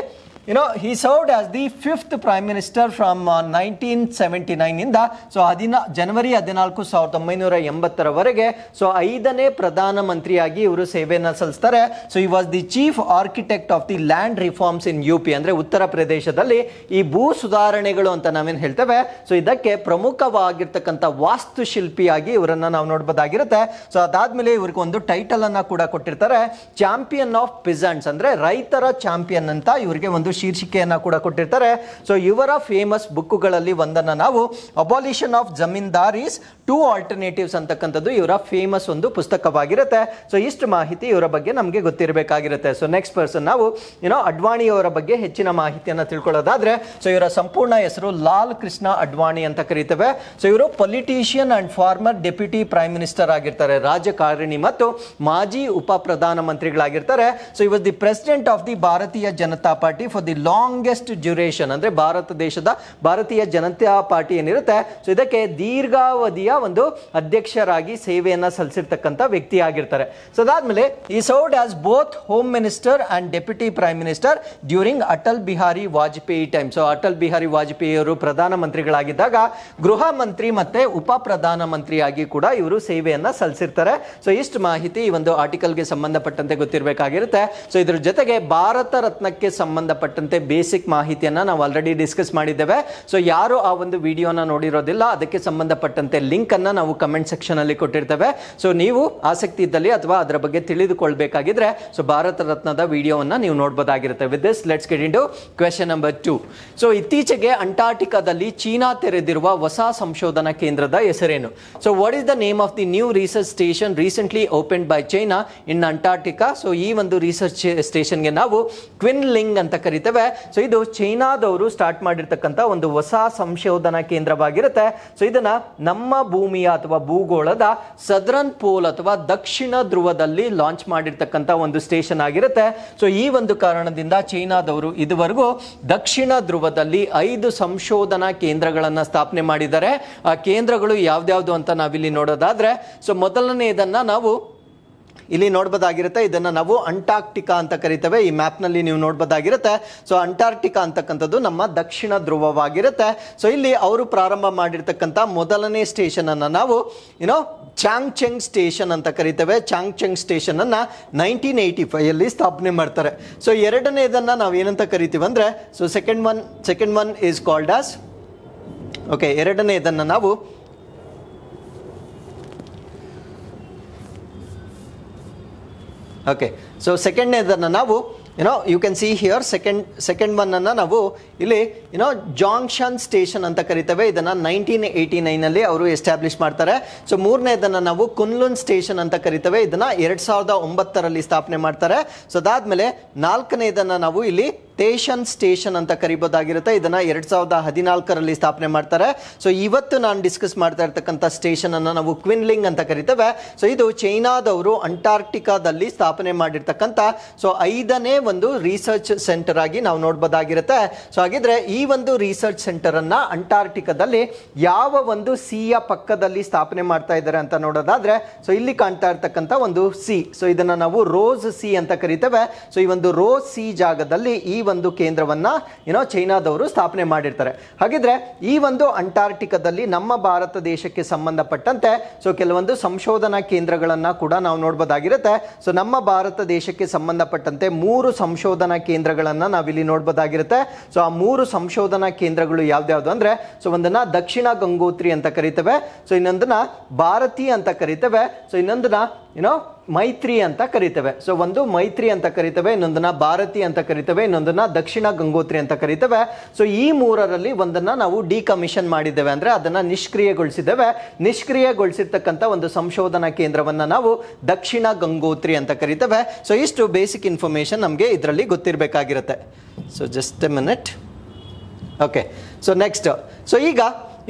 you know he served as the fifth prime minister from nineteen seventy ನೈನಿಂದ ಸೊ ಹದಿನ ಜನವರಿ ಹದಿನಾಲ್ಕು ಸಾವಿರದ ಒಂಬೈನೂರ ಎಂಬತ್ತರವರೆಗೆ ಸೊ ಐದನೇ ಪ್ರಧಾನ ಮಂತ್ರಿಯಾಗಿ ಇವರು ಸೇವೆಯನ್ನು ಸಲ್ಲಿಸ್ತಾರೆ ಸೊ ಈ was the chief architect of the land reforms in U P ಅಂದರೆ ಉತ್ತರ ಪ್ರದೇಶದಲ್ಲಿ ಈ ಭೂ ಸುಧಾರಣೆಗಳು ಅಂತ ನಾವೇನು ಹೇಳ್ತೇವೆ ಸೊ ಇದಕ್ಕೆ ಪ್ರಮುಖವಾಗಿರ್ತಕ್ಕಂಥ ವಾಸ್ತುಶಿಲ್ಪಿಯಾಗಿ ಇವರನ್ನು ನಾವು ನೋಡ್ಬೋದಾಗಿರುತ್ತೆ ಸೊ ಅದಾದಮೇಲೆ ಇವ್ರಿಗೆ ಒಂದು ಟೈಟಲನ್ನು ಕೂಡ ಕೊಟ್ಟಿರ್ತಾರೆ ಚಾಂಪಿಯನ್ ಆಫ್ ಪಿಸಂಟ್ಸ್ ಅಂದರೆ ರೈತರ ಚಾಂಪಿಯನ್ ಅಂತ ಇವರಿಗೆ ಒಂದು ಶೀರ್ಷಿಕೆಯನ್ನು ಕೂಡ ಕೊಟ್ಟಿರ್ತಾರೆ ಸೊ ಇವರ ಫೇಮಸ್ ಬುಕ್ಕುಗಳಲ್ಲಿ ಒಂದನ್ನು ನಾವು abolition of zamindaris two alternatives ಅಂತಕ್ಕಂಥದ್ದು ಇವರ ಫೇಮಸ್ ಒಂದು ಪುಸ್ತಕವಾಗಿರುತ್ತೆ ಸೊ ಇಷ್ಟು ಮಾಹಿತಿ ಇವರ ಬಗ್ಗೆ ನಮಗೆ ಗೊತ್ತಿರಬೇಕಾಗಿರುತ್ತೆ ಸೊ ನೆಕ್ಸ್ಟ್ ಪರ್ಸನ್ ನಾವು ಏನೋ ಅಡ್ವಾಣಿಯವರ ಬಗ್ಗೆ ಹೆಚ್ಚಿನ ಮಾಹಿತಿಯನ್ನು ತಿಳ್ಕೊಳ್ಳೋದಾದ್ರೆ ಸೊ ಇವರ ಸಂಪೂರ್ಣ ಹೆಸರು ಲಾಲ್ ಕೃಷ್ಣ ಅಡ್ವಾಣಿ ಅಂತ ಕರೀತೇವೆ ಸೊ ಇವರು politician and former deputy prime minister ಆಗಿರ್ತಾರೆ ರಾಜಕಾರಣಿ ಮತ್ತು ಮಾಜಿ ಉಪ ಪ್ರಧಾನ ಮಂತ್ರಿಗಳಾಗಿರ್ತಾರೆ so he was the president of the Bharatiya Janata party for the longest duration ಅಂದ್ರೆ ಭಾರತ ದೇಶದ ಭಾರತೀಯ ಜನತಾ ಪಾರ್ಟಿ ಏನಿರುತ್ತೆ ಸೊ ಇದಕ್ಕೆ ದೀರ್ಘಾವಧಿಯ ಒಂದು ಅಧ್ಯಕ್ಷರಾಗಿ ಸೇವೆಯನ್ನು ಸಲ್ಲಿಸಿರ್ತಕ್ಕಂಥ ವ್ಯಕ್ತಿ ಆಗಿರ್ತಾರೆ ಸೊ ಅದಾದ್ಮೇಲೆ ಈ served as both home minister and deputy prime minister during Atal Bihari Vajpayee time so Atal Bihari Vajpayee ಅವರು ಪ್ರಧಾನಮಂತ್ರಿಗಳಾಗಿದ್ದಾಗ ಗೃಹ ಮಂತ್ರಿ ಮತ್ತೆ ಉಪ ಪ್ರಧಾನ ಮಂತ್ರಿಯಾಗಿ ಕೂಡ ಇವರು ಸೇವೆಯನ್ನು ಸಲ್ಲಿಸಿರ್ತಾರೆ ಸೊ ಇಷ್ಟು ಮಾಹಿತಿ ಈ ಒಂದು ಆರ್ಟಿಕಲ್ಗೆ ಸಂಬಂಧಪಟ್ಟಂತೆ ಗೊತ್ತಿರಬೇಕಾಗಿರುತ್ತೆ ಸೊ ಇದ್ರ ಜೊತೆಗೆ ಭಾರತ ರತ್ನಕ್ಕೆ ಸಂಬಂಧಪಟ್ಟಂತೆ ಬೇಸಿಕ್ ಮಾಹಿತಿಯನ್ನು ನಾವು ಆಲ್ರೆಡಿ ಡಿಸ್ಕಸ್ ಮಾಡಿದ್ದೇವೆ ಸೊ ಯಾರು ಆ ಒಂದು ವಿಡಿಯೋನ ನೋಡಿರೋದಿಲ್ಲ ಅದಕ್ಕೆ ಸಂಬಂಧಪಟ್ಟಂತೆ ಲಿಂಕ್ ಲಿಂಕನ್ನು ನಾವು ಕಮೆಂಟ್ ಅಲ್ಲಿ ಕೊಟ್ಟಿರ್ತೇವೆ ಸೊ ನೀವು ಆಸಕ್ತಿ ಇದ್ದಲ್ಲಿ ಅಥವಾ ಅದರ ಬಗ್ಗೆ ತಿಳಿದುಕೊಳ್ಬೇಕಾಗಿದ್ರೆ ಸೊ ಭಾರತ ರತ್ನದ ವಿಡಿಯೋವನ್ನ ನೀವು ನೋಡ್ಬೋದಾಗಿರುತ್ತೆ with this let's get into question number two so ಇತ್ತೀಚೆಗೆ ಅಂಟಾರ್ಟಿಕಾದಲ್ಲಿ ಚೀನಾ ತೆರೆದಿರುವ ಹೊಸ ಸಂಶೋಧನಾ ಕೇಂದ್ರದ ಹೆಸರೇನು so what is the name of the new research station recently open by China in Antarctica so ಈ ಒಂದು ರಿಸರ್ಚ್ ಸ್ಟೇಷನ್ಗೆ ನಾವು ಕ್ವಿನ್ ಲಿಂಗ್ ಅಂತ ಕರಿತೇವೆ ಸೊ ಇದು ಚೈನಾದವರು ಸ್ಟಾರ್ಟ್ ಮಾಡಿರ್ತಕ್ಕಂಥ ಒಂದು ಹೊಸ ಸಂಶೋಧನಾ ಕೇಂದ್ರವಾಗಿರುತ್ತೆ ಸೊ ಇದನ್ನ ನಮ್ಮ ಭೂಮಿಯ ಅಥವಾ ಭೂಗೋಳದ ಸದರನ್ ಪೋಲ್ ಅಥವಾ ದಕ್ಷಿಣ ಧ್ರುವದಲ್ಲಿ ಲಾಂಚ್ ಮಾಡಿರ್ತಕ್ಕಂಥ ಒಂದು ಸ್ಟೇಷನ್ ಆಗಿರುತ್ತೆ ಸೊ ಈ ಒಂದು ಕಾರಣದಿಂದ ಚೈನಾದವರು ಇದುವರೆಗೂ ದಕ್ಷಿಣ ಧ್ರುವದಲ್ಲಿ ಐದು ಸಂಶೋಧನಾ ಕೇಂದ್ರಗಳನ್ನು ಸ್ಥಾಪನೆ ಮಾಡಿದ್ದಾರೆ ಆ ಕೇಂದ್ರಗಳು ಯಾವ್ದ್ಯಾವ್ದು ಅಂತ ನಾವಿಲ್ಲಿ ನೋಡೋದಾದ್ರೆ ಸೊ ಮೊದಲನೇ ನಾವು ಇಲ್ಲಿ ನೋಡ್ಬೋದಾಗಿರುತ್ತೆ ಇದನ್ನು ನಾವು ಅಂಟಾರ್ಕ್ಟಿಕಾ ಅಂತ ಕರಿತೇವೆ ಈ ಮ್ಯಾಪ್ನಲ್ಲಿ ನೀವು ನೋಡ್ಬೋದಾಗಿರುತ್ತೆ ಸೊ ಅಂಟಾರ್ಕ್ಟಿಕಾ ಅಂತಕ್ಕಂಥದ್ದು ನಮ್ಮ ದಕ್ಷಿಣ ಧ್ರುವವಾಗಿರುತ್ತೆ ಸೊ ಇಲ್ಲಿ ಅವರು ಪ್ರಾರಂಭ ಮಾಡಿರ್ತಕ್ಕಂಥ ಮೊದಲನೇ ಸ್ಟೇಷನ್ ನಾವು ಏನೋ ಚಾಂಗ್ ಚೆಂಗ್ ಸ್ಟೇಷನ್ ಅಂತ ಕರಿತೇವೆ Chang Cheng station nineteen eighty five ಅಲ್ಲಿ ಸ್ಥಾಪನೆ ಮಾಡ್ತಾರೆ ಸೊ ಎರಡನೇದನ್ನ ನಾವು ಏನಂತ ಕರಿತೀವಿ ಅಂದ್ರೆ so second one second one is called as okay ಎರಡನೇ ಇದನ್ನು ನಾವು ಓಕೆ ಸೊ ಸೆಕೆಂಡ್ನೇದನ್ನು ನಾವು you know you can see here second second ಒನ್ನನ್ನು ನಾವು ಇಲ್ಲಿ ಏನೋ ಜಾಂಕ್ಷನ್ ಸ್ಟೇಷನ್ ಅಂತ ಕರಿತೇವೆ ಇದನ್ನು ನೈನ್ಟೀನ್ ಏಯ್ಟಿ ನೈನಲ್ಲಿ ಅವರು ಎಸ್ಟಾಬ್ಲಿಷ್ ಮಾಡ್ತಾರೆ ಸೊ ಮೂರನೇದನ್ನು ನಾವು ಕುನ್ಲುನ್ ಸ್ಟೇಷನ್ ಅಂತ ಕರಿತೇವೆ ಇದನ್ನು ಎರಡು ಸಾವಿರದ ಒಂಬತ್ತರಲ್ಲಿ ಸ್ಥಾಪನೆ ಮಾಡ್ತಾರೆ ಸೊ ಅದಾದಮೇಲೆ ನಾಲ್ಕನೇದನ್ನು ನಾವು ಇಲ್ಲಿ ಟೇಷನ್ ಸ್ಟೇಷನ್ ಅಂತ ಕರಿಬೋದಾಗಿರುತ್ತೆ ಇದನ್ನು ಎರಡು ಸಾವಿರದ ಹದಿನಾಲ್ಕರಲ್ಲಿ ಸ್ಥಾಪನೆ ಮಾಡ್ತಾರೆ ಸೊ ಇವತ್ತು ನಾನು ಡಿಸ್ಕಸ್ ಮಾಡ್ತಾ ಇರ್ತಕ್ಕಂಥ ಸ್ಟೇಷನನ್ನು ನಾವು ಕ್ವಿನ್ಲಿಂಗ್ ಅಂತ ಕರಿತೇವೆ ಸೊ ಇದು ಚೈನಾದವರು ಅಂಟಾರ್ಕ್ಟಿಕಾದಲ್ಲಿ ಸ್ಥಾಪನೆ ಮಾಡಿರ್ತಕ್ಕಂಥ ಸೊ ಐದನೇ ಒಂದು ರಿಸರ್ಚ್ ಸೆಂಟರ್ ಆಗಿ ನಾವು ನೋಡ್ಬೋದಾಗಿರುತ್ತೆ ಸೊ ಹಾಗಿದ್ರೆ ಈ ಒಂದು ರಿಸರ್ಚ್ ಸೆಂಟರ್ ಅನ್ನ ಅಂಟಾರ್ಟಿಕಾದಲ್ಲಿ ಯಾವ ಒಂದು ಸಿಯ ಪಕ್ಕದಲ್ಲಿ ಸ್ಥಾಪನೆ ಮಾಡ್ತಾ ಇದ್ದಾರೆ ಅಂತ ನೋಡೋದಾದ್ರೆ ಸೊ ಇಲ್ಲಿ ಕಾಣ್ತಾ ಇರ್ತಕ್ಕಂಥ ಒಂದು ಸಿ ಸೊ ಇದನ್ನ ನಾವು ರೋಸ್ ಸಿ ಅಂತ ಕರಿತೇವೆ ಸೊ ಈ ಒಂದು ರೋಸ್ ಸಿ ಜಾಗದಲ್ಲಿ ಈ ಒಂದು ಕೇಂದ್ರವನ್ನ ಏನೋ ಚೈನಾದವರು ಸ್ಥಾಪನೆ ಮಾಡಿರ್ತಾರೆ ಹಾಗಿದ್ರೆ ಈ ಒಂದು ಅಂಟಾರ್ಟಿಕಾದಲ್ಲಿ ನಮ್ಮ ಭಾರತ ದೇಶಕ್ಕೆ ಸಂಬಂಧಪಟ್ಟಂತೆ ಸೊ ಕೆಲವೊಂದು ಸಂಶೋಧನಾ ಕೇಂದ್ರಗಳನ್ನ ಕೂಡ ನಾವು ನೋಡ್ಬೋದಾಗಿರುತ್ತೆ ಸೊ ನಮ್ಮ ಭಾರತ ದೇಶಕ್ಕೆ ಸಂಬಂಧಪಟ್ಟಂತೆ ಮೂರು ಸಂಶೋಧನಾ ಕೇಂದ್ರಗಳನ್ನು ನಾವಿಲ್ಲಿ ನೋಡ್ಬೋದಾಗಿರುತ್ತೆ ಸೊ ಆ ಮೂರು ಸಂಶೋಧನಾ ಕೇಂದ್ರಗಳು ಯಾವ್ದ್ಯಾವ್ದು ಅಂದ್ರೆ ಸೊ ಒಂದನ್ನ ದಕ್ಷಿಣ ಗಂಗೋತ್ರಿ ಅಂತ ಕರಿತೇವೆ ಸೊ ಇನ್ನೊಂದನ್ನ ಭಾರತಿ ಅಂತ ಕರಿತೇವೆ ಸೊ ಇನ್ನೊಂದನ್ನು ಏನೋ ಮೈತ್ರಿ ಅಂತ ಕರಿತೇವೆ ಸೊ ಒಂದು ಮೈತ್ರಿ ಅಂತ ಕರಿತೇವೆ ಇನ್ನೊಂದನ್ನ ಭಾರತಿ ಅಂತ ಕರಿತೇವೆ ಇನ್ನೊಂದನ್ನ ದಕ್ಷಿಣ ಗಂಗೋತ್ರಿ ಅಂತ ಕರಿತೇವೆ ಸೊ ಈ ಮೂರರಲ್ಲಿ ಒಂದನ್ನ ನಾವು ಡಿಕಮಿಷನ್ ಮಾಡಿದ್ದೇವೆ ಅಂದ್ರೆ ಅದನ್ನ ನಿಷ್ಕ್ರಿಯಗೊಳಿಸಿದ್ದೇವೆ ನಿಷ್ಕ್ರಿಯಗೊಳಿಸಿರ್ತಕ್ಕಂಥ ಒಂದು ಸಂಶೋಧನಾ ಕೇಂದ್ರವನ್ನ ನಾವು ದಕ್ಷಿಣ ಗಂಗೋತ್ರಿ ಅಂತ ಕರಿತೇವೆ ಸೊ ಇಷ್ಟು ಬೇಸಿಕ್ ಇನ್ಫಾರ್ಮೇಶನ್ ನಮಗೆ ಇದರಲ್ಲಿ ಗೊತ್ತಿರಬೇಕಾಗಿರುತ್ತೆ so just a minute okay so next so ಈಗ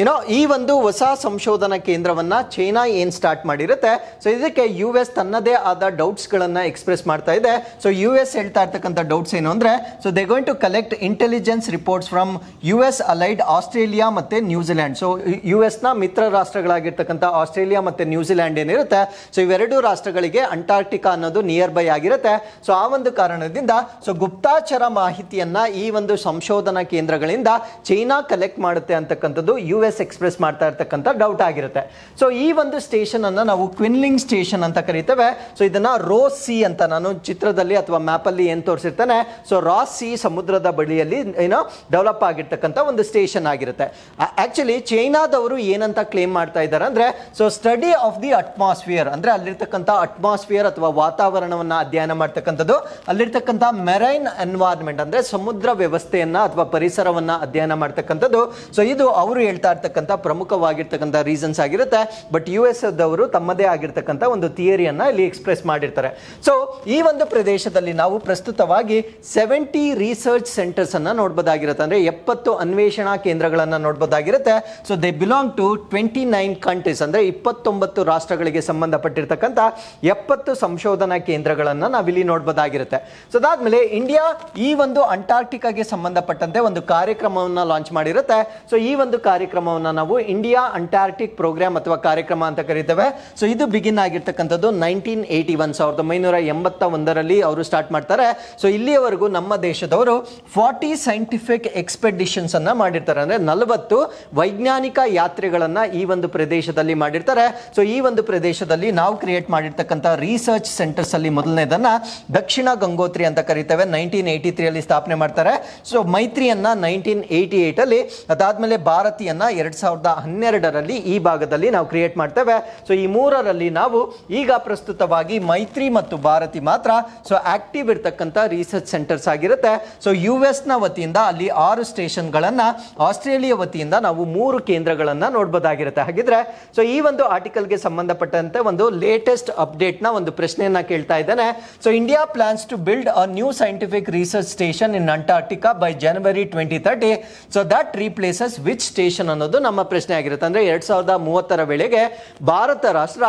ಏನೋ ಈ ಒಂದು ಹೊಸ ಸಂಶೋಧನಾ ಕೇಂದ್ರವನ್ನು ಚೈನಾ ಏನು ಸ್ಟಾರ್ಟ್ ಮಾಡಿರುತ್ತೆ ಸೊ ಇದಕ್ಕೆ ಯು ಎಸ್ ತನ್ನದೇ ಆದ ಡೌಟ್ಸ್ಗಳನ್ನು ಎಕ್ಸ್ಪ್ರೆಸ್ ಮಾಡ್ತಾ ಇದೆ ಸೊ ಯು ಎಸ್ ಹೇಳ್ತಾ ಇರ್ತಕ್ಕಂಥ ಡೌಟ್ಸ್ ಏನು ಅಂದರೆ so they going to collect intelligence reports from U S allied Australia ಮತ್ತು ನ್ಯೂಜಿಲ್ಯಾಂಡ್ ಸೊ ಯು ಎಸ್ನ ಮಿತ್ರ ರಾಷ್ಟ್ರಗಳಾಗಿರ್ತಕ್ಕಂಥ ಆಸ್ಟ್ರೇಲಿಯಾ ಮತ್ತು ನ್ಯೂಜಿಲ್ಯಾಂಡ್ ಏನಿರುತ್ತೆ ಸೊ ಇವೆರಡು ರಾಷ್ಟ್ರಗಳಿಗೆ ಅಂಟಾರ್ಟಿಕಾ ಅನ್ನೋದು ನಿಯರ್ ಬೈ ಆಗಿರುತ್ತೆ ಸೊ ಆ ಒಂದು ಕಾರಣದಿಂದ ಸೊ ಗುಪ್ತಾಚಾರ ಮಾಹಿತಿಯನ್ನು ಈ ಒಂದು ಸಂಶೋಧನಾ ಕೇಂದ್ರಗಳಿಂದ ಚೈನಾ ಕಲೆಕ್ಟ್ ಮಾಡುತ್ತೆ ಅಂತಕ್ಕಂಥದ್ದು ಯು ಎಕ್ಸ್ಪ್ರೆಸ್ ಮಾಡ್ತಾ ಇರ್ತಕ್ಕಂಥ ಡೌಟ್ ಆಗಿರುತ್ತೆ ಸೊ ಈ ಒಂದು ಸ್ಟೇಷನನ್ನು ನಾವು ಕ್ವಿನ್ಲಿಂಗ್ ಸ್ಟೇಷನ್ ಅಂತ ಕರಿತೇವೆ ಸೊ ಇದನ್ನ ರೋಸ್ ಸಿ ಅಂತ ನಾನು ಚಿತ್ರದಲ್ಲಿ ಅಥವಾ ಮ್ಯಾಪಲ್ಲಿ ಏನು ತೋರಿಸಿರ್ತಾನೆ ಸೊ ರಾಸ್ ಸಿ ಸಮುದ್ರದ ಬಳಿಯಲ್ಲಿ ಏನೋ ಡೆವಲಪ್ ಆಗಿರ್ತಕ್ಕಂಥ ಒಂದು ಸ್ಟೇಷನ್ ಆಗಿರುತ್ತೆ ಆ್ಯಕ್ಚುಲಿ ಚೈನಾದವರು ಏನಂತ ಕ್ಲೇಮ್ ಮಾಡ್ತಾ ಇದ್ದಾರೆ ಅಂದ್ರೆ so study of the atmosphere ಅಂದ್ರೆ ಅಲ್ಲಿರ್ತಕ್ಕಂಥ ಅಟ್ಮಾಸ್ಫಿಯರ್ ಅಥವಾ ವಾತಾವರಣವನ್ನು ಅಧ್ಯಯನ ಮಾಡ್ತಕ್ಕಂಥದ್ದು ಅಲ್ಲಿರ್ತಕ್ಕಂಥ ಮೆರೈನ್ ಎನ್ವಾರ್ಮೆಂಟ್ ಅಂದ್ರೆ ಸಮುದ್ರ ವ್ಯವಸ್ಥೆಯನ್ನು ಅಥವಾ ಪರಿಸರವನ್ನು ಅಧ್ಯಯನ ಮಾಡ್ತಕ್ಕಂಥದ್ದು ಸೊ ಇದು ಅವರು ಹೇಳ್ತಾ ಇರ್ತಕ್ಕಂಥ ಪ್ರಮುಖವಾಗಿರ್ತಕ್ಕಂಥ ರೀಸನ್ಸ್ ಆಗಿರುತ್ತೆ ಬಟ್ ಯು ಎಸ್ ದವರು ತಮ್ಮದೇ ಆಗಿರ್ತಕ್ಕಂಥ ಒಂದು ಥಿಯರಿಯನ್ನ ಇಲ್ಲಿ ಎಕ್ಸ್ಪ್ರೆಸ್ ಮಾಡಿರ್ತಾರೆ ಸೊ ಈ ಒಂದು ಪ್ರದೇಶದಲ್ಲಿ ನಾವು ಪ್ರಸ್ತುತವಾಗಿ ಸೆವೆಂಟಿ ರಿಸರ್ಚ್ ಸೆಂಟರ್ಸ್ ಅನ್ನ ನೋಡಬಹುದಾಗಿರುತ್ತೆ ಅಂದ್ರೆ ಎಪ್ಪತ್ತು ಅನ್ವೇಷಣಾ ಕೇಂದ್ರಗಳನ್ನು ನೋಡಬಹುದಾಗಿರುತ್ತೆ so they belong to twenty nine countries ಅಂದ್ರೆ ಇಪ್ಪತ್ತೊಂಬತ್ತು ರಾಷ್ಟ್ರಗಳಿಗೆ ಸಂಬಂಧಪಟ್ಟಿರ್ತಕ್ಕಂಥ ಎಪ್ಪತ್ತು ಸಂಶೋಧನಾ ಕೇಂದ್ರಗಳನ್ನು ನಾವಿಲ್ಲಿ ನೋಡಬಹುದಾಗಿರುತ್ತೆ ಸೊ ಅದಾದ್ಮೇಲೆ ಇಂಡಿಯಾ ಈ ಒಂದು ಅಂಟಾರ್ಟಿಕಾಗೆ ಸಂಬಂಧಪಟ್ಟಂತೆ ಒಂದು ಕಾರ್ಯಕ್ರಮವನ್ನು ಲಾಂಚ್ ಮಾಡಿರುತ್ತೆ ಸೊ ಈ ಒಂದು ಕಾರ್ಯಕ್ರಮ ಕಾರ್ಯಕ್ರಮವನ್ನು ನಾವು ಇಂಡಿಯಾ ಅಂಟಾರ್ಟಿಕ್ ಪ್ರೋಗ್ರಾಮ್ ಅಥವಾ ಕಾರ್ಯಕ್ರಮ ಅಂತ ಕರಿತೇವೆ ಸೊ ಇದು ಬಿಗಿನ್ ಆಗಿರ್ತಕ್ಕಂಥದ್ದು ನೈನ್ಟೀನ್ ಏಯ್ಟಿ ಒನ್ ಸಾವಿರದ ಒಂಬೈನೂರ ಎಂಬತ್ತ ಒಂದರಲ್ಲಿ ಅವರು ಸ್ಟಾರ್ಟ್ ಮಾಡ್ತಾರೆ ಸೊ ಇಲ್ಲಿಯವರೆಗೂ ನಮ್ಮ ದೇಶದವರು ಫಾರ್ಟಿ ಸೈಂಟಿಫಿಕ್ ಎಕ್ಸ್ಪೆಡಿಷನ್ಸ್ ಅನ್ನ ಮಾಡಿರ್ತಾರೆ ಅಂದ್ರೆ ನಲವತ್ತು ವೈಜ್ಞಾನಿಕ ಯಾತ್ರೆಗಳನ್ನ ಈ ಒಂದು ಪ್ರದೇಶದಲ್ಲಿ ಮಾಡಿರ್ತಾರೆ ಸೊ ಈ ಒಂದು ಪ್ರದೇಶದಲ್ಲಿ ನಾವು ಕ್ರಿಯೇಟ್ ಮಾಡಿರ್ತಕ್ಕಂಥ ರಿಸರ್ಚ್ ಸೆಂಟರ್ಸ್ ಅಲ್ಲಿ ಮೊದಲನೇದನ್ನ ದಕ್ಷಿಣ ಗಂಗೋತ್ರಿ ಅಂತ ಕರಿತೇವೆ ನೈನ್ಟೀನ್ ಏಯ್ಟಿ ತ್ರೀ ಅಲ್ಲಿ ಸ್ಥಾಪನೆ ಮಾಡ್ತಾರೆ ಸೊ ಮೈತ್ರಿಯನ್ನ ನೈನ್ಟೀನ್ ಏಯ್ಟಿ ಏಟ್ ಅಲ್ಲಿ ಅದಾದ್ಮೇಲೆ ಭಾರತೀಯನ್ನ ಎರಡು ಸಾವಿರದ ಹನ್ನೆರಡರಲ್ಲಿ ಈ ಭಾಗದಲ್ಲಿ ನಾವು ಕ್ರಿಯೇಟ್ ಮಾಡ್ತೇವೆ ಸೊ ಈ ಮೂರರಲ್ಲಿ ನಾವು ಈಗ ಪ್ರಸ್ತುತವಾಗಿ ಮೈತ್ರಿ ಮತ್ತು ಭಾರತಿ ಮಾತ್ರ ಸೊ ಆಕ್ಟಿವ್ ಇರ್ತಕ್ಕಂಥ ರಿಸರ್ಚ್ ಸೆಂಟರ್ಸ್ ಆಗಿರುತ್ತೆ ಸೊ ಯು ಎಸ್ನ ವತಿಯಿಂದ ಅಲ್ಲಿ ಆರು ಸ್ಟೇಷನ್ಗಳನ್ನು ಆಸ್ಟ್ರೇಲಿಯಾ ವತಿಯಿಂದ ನಾವು ಮೂರು ಕೇಂದ್ರಗಳನ್ನು ನೋಡ್ಬೋದಾಗಿರುತ್ತೆ ಹಾಗಿದ್ರೆ ಸೊ ಈ ಒಂದು ಆರ್ಟಿಕಲ್ಗೆ ಸಂಬಂಧಪಟ್ಟಂತೆ ಒಂದು ಲೇಟೆಸ್ಟ್ ಅಪ್ಡೇಟ್ನ ಒಂದು ಪ್ರಶ್ನೆಯನ್ನು ಕೇಳ್ತಾ ಇದ್ದೇನೆ so India plans to build a new scientific research station in Antarctica by January twenty thirty so that replaces which station ಅನ್ನೋದು ನಮ್ಮ ಪ್ರಶ್ನೆ ಆಗಿರುತ್ತೆ ಅಂದ್ರೆ ಎರಡ್ ಸಾವಿರದ ಮೂವತ್ತರ ವೇಳೆಗೆ ಭಾರತ ರಾಷ್ಟ್ರ